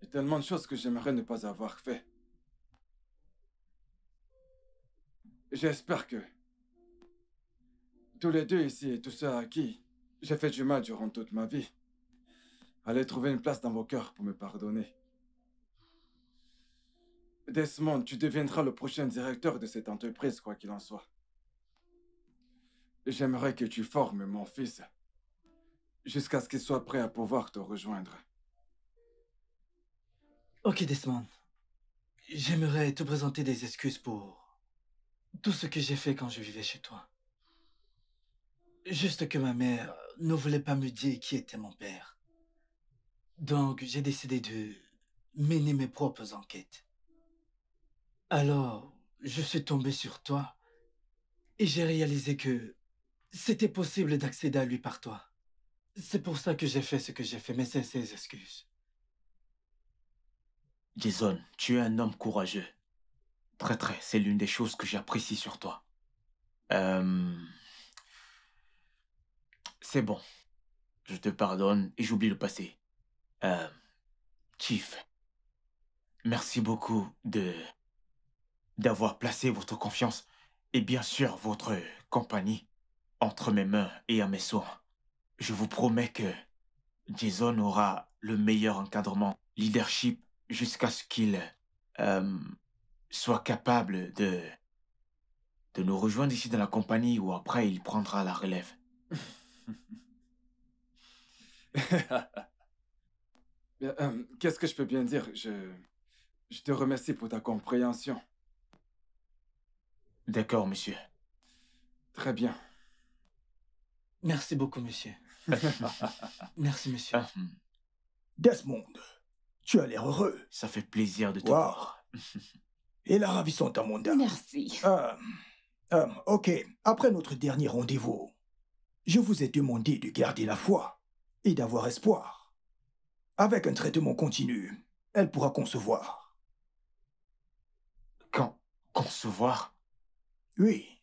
Il y a tellement de choses que j'aimerais ne pas avoir fait. J'espère que tous les deux ici et tous ceux à qui j'ai fait du mal durant toute ma vie, allaient trouver une place dans vos cœurs pour me pardonner. Desmond, tu deviendras le prochain directeur de cette entreprise, quoi qu'il en soit. J'aimerais que tu formes mon fils jusqu'à ce qu'il soit prêt à pouvoir te rejoindre. Ok, Desmond. J'aimerais te présenter des excuses pour tout ce que j'ai fait quand je vivais chez toi. Juste que ma mère ne voulait pas me dire qui était mon père. Donc, j'ai décidé de mener mes propres enquêtes. Alors, je suis tombé sur toi et j'ai réalisé que c'était possible d'accéder à lui par toi. C'est pour ça que j'ai fait ce que j'ai fait, mes sincères excuses. Jason, tu es un homme courageux. Très très, c'est l'une des choses que j'apprécie sur toi. Euh, c'est bon. Je te pardonne et j'oublie le passé. Euh... Chief, merci beaucoup de... d'avoir placé votre confiance et bien sûr votre compagnie entre mes mains et à mes soins. Je vous promets que Jason aura le meilleur encadrement, leadership, jusqu'à ce qu'il euh, soit capable de, de nous rejoindre ici dans la compagnie ou après il prendra la relève. Euh, qu'est-ce que je peux bien dire je, je te remercie pour ta compréhension. D'accord, monsieur. Très bien. Merci beaucoup, monsieur. Merci, monsieur. Ah, hmm. Desmond, tu as l'air heureux. Ça fait plaisir de te voir. Et la ravissante Amanda. Merci. Euh, euh, ok, après notre dernier rendez-vous, je vous ai demandé de garder la foi et d'avoir espoir. Avec un traitement continu, elle pourra concevoir. Quand Concevoir Oui.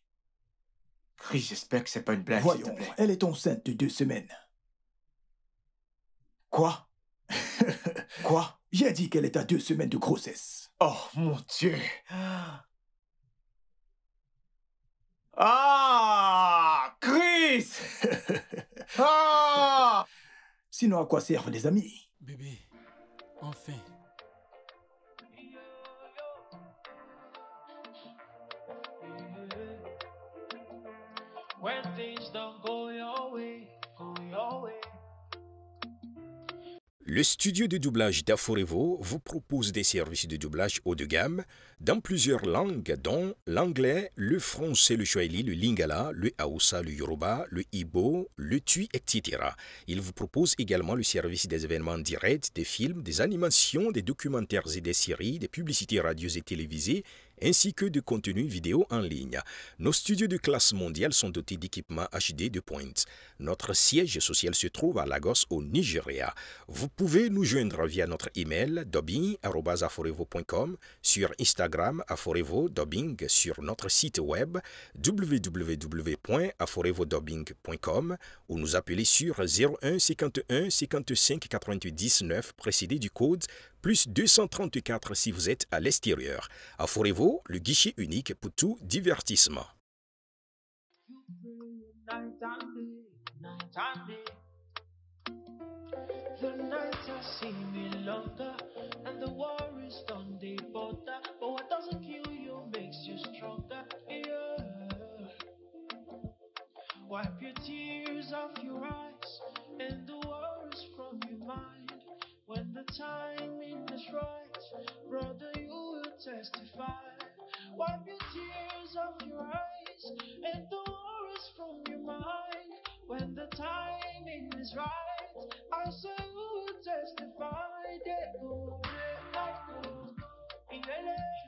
Chris, j'espère que c'est pas une blague, Voyons, elle est enceinte de deux semaines. Quoi Quoi J'ai dit qu'elle est à deux semaines de grossesse. Oh mon Dieu Ah Chris Ah Sinon, à quoi servent les amis Bébé, enfin, Le studio de doublage d'Aforevo vous propose des services de doublage haut de gamme dans plusieurs langues, dont l'anglais, le français, le swahili, le lingala, le haoussa, le yoruba, le ibo, le tui, etc. Il vous propose également le service des événements directs, des films, des animations, des documentaires et des séries, des publicités radios et télévisées, ainsi que de contenu vidéo en ligne. Nos studios de classe mondiale sont dotés d'équipements HD de pointe. Notre siège social se trouve à Lagos, au Nigeria. Vous pouvez nous joindre via notre email dobi.aforevo.com, sur Instagram, Instagram Aforevo Dobbing sur notre site web www.aforevoDobing.com ou nous appeler sur 01 51 55 99 précédé du code plus 234 si vous êtes à l'extérieur. Aforevo, le guichet unique pour tout divertissement. Wipe your tears off your eyes and the worries from your mind. When the timing is right, brother, you will testify. Wipe your tears off your eyes and the worries from your mind. When the timing is right, I say you will testify. Yeah, oh, yeah, oh, yeah.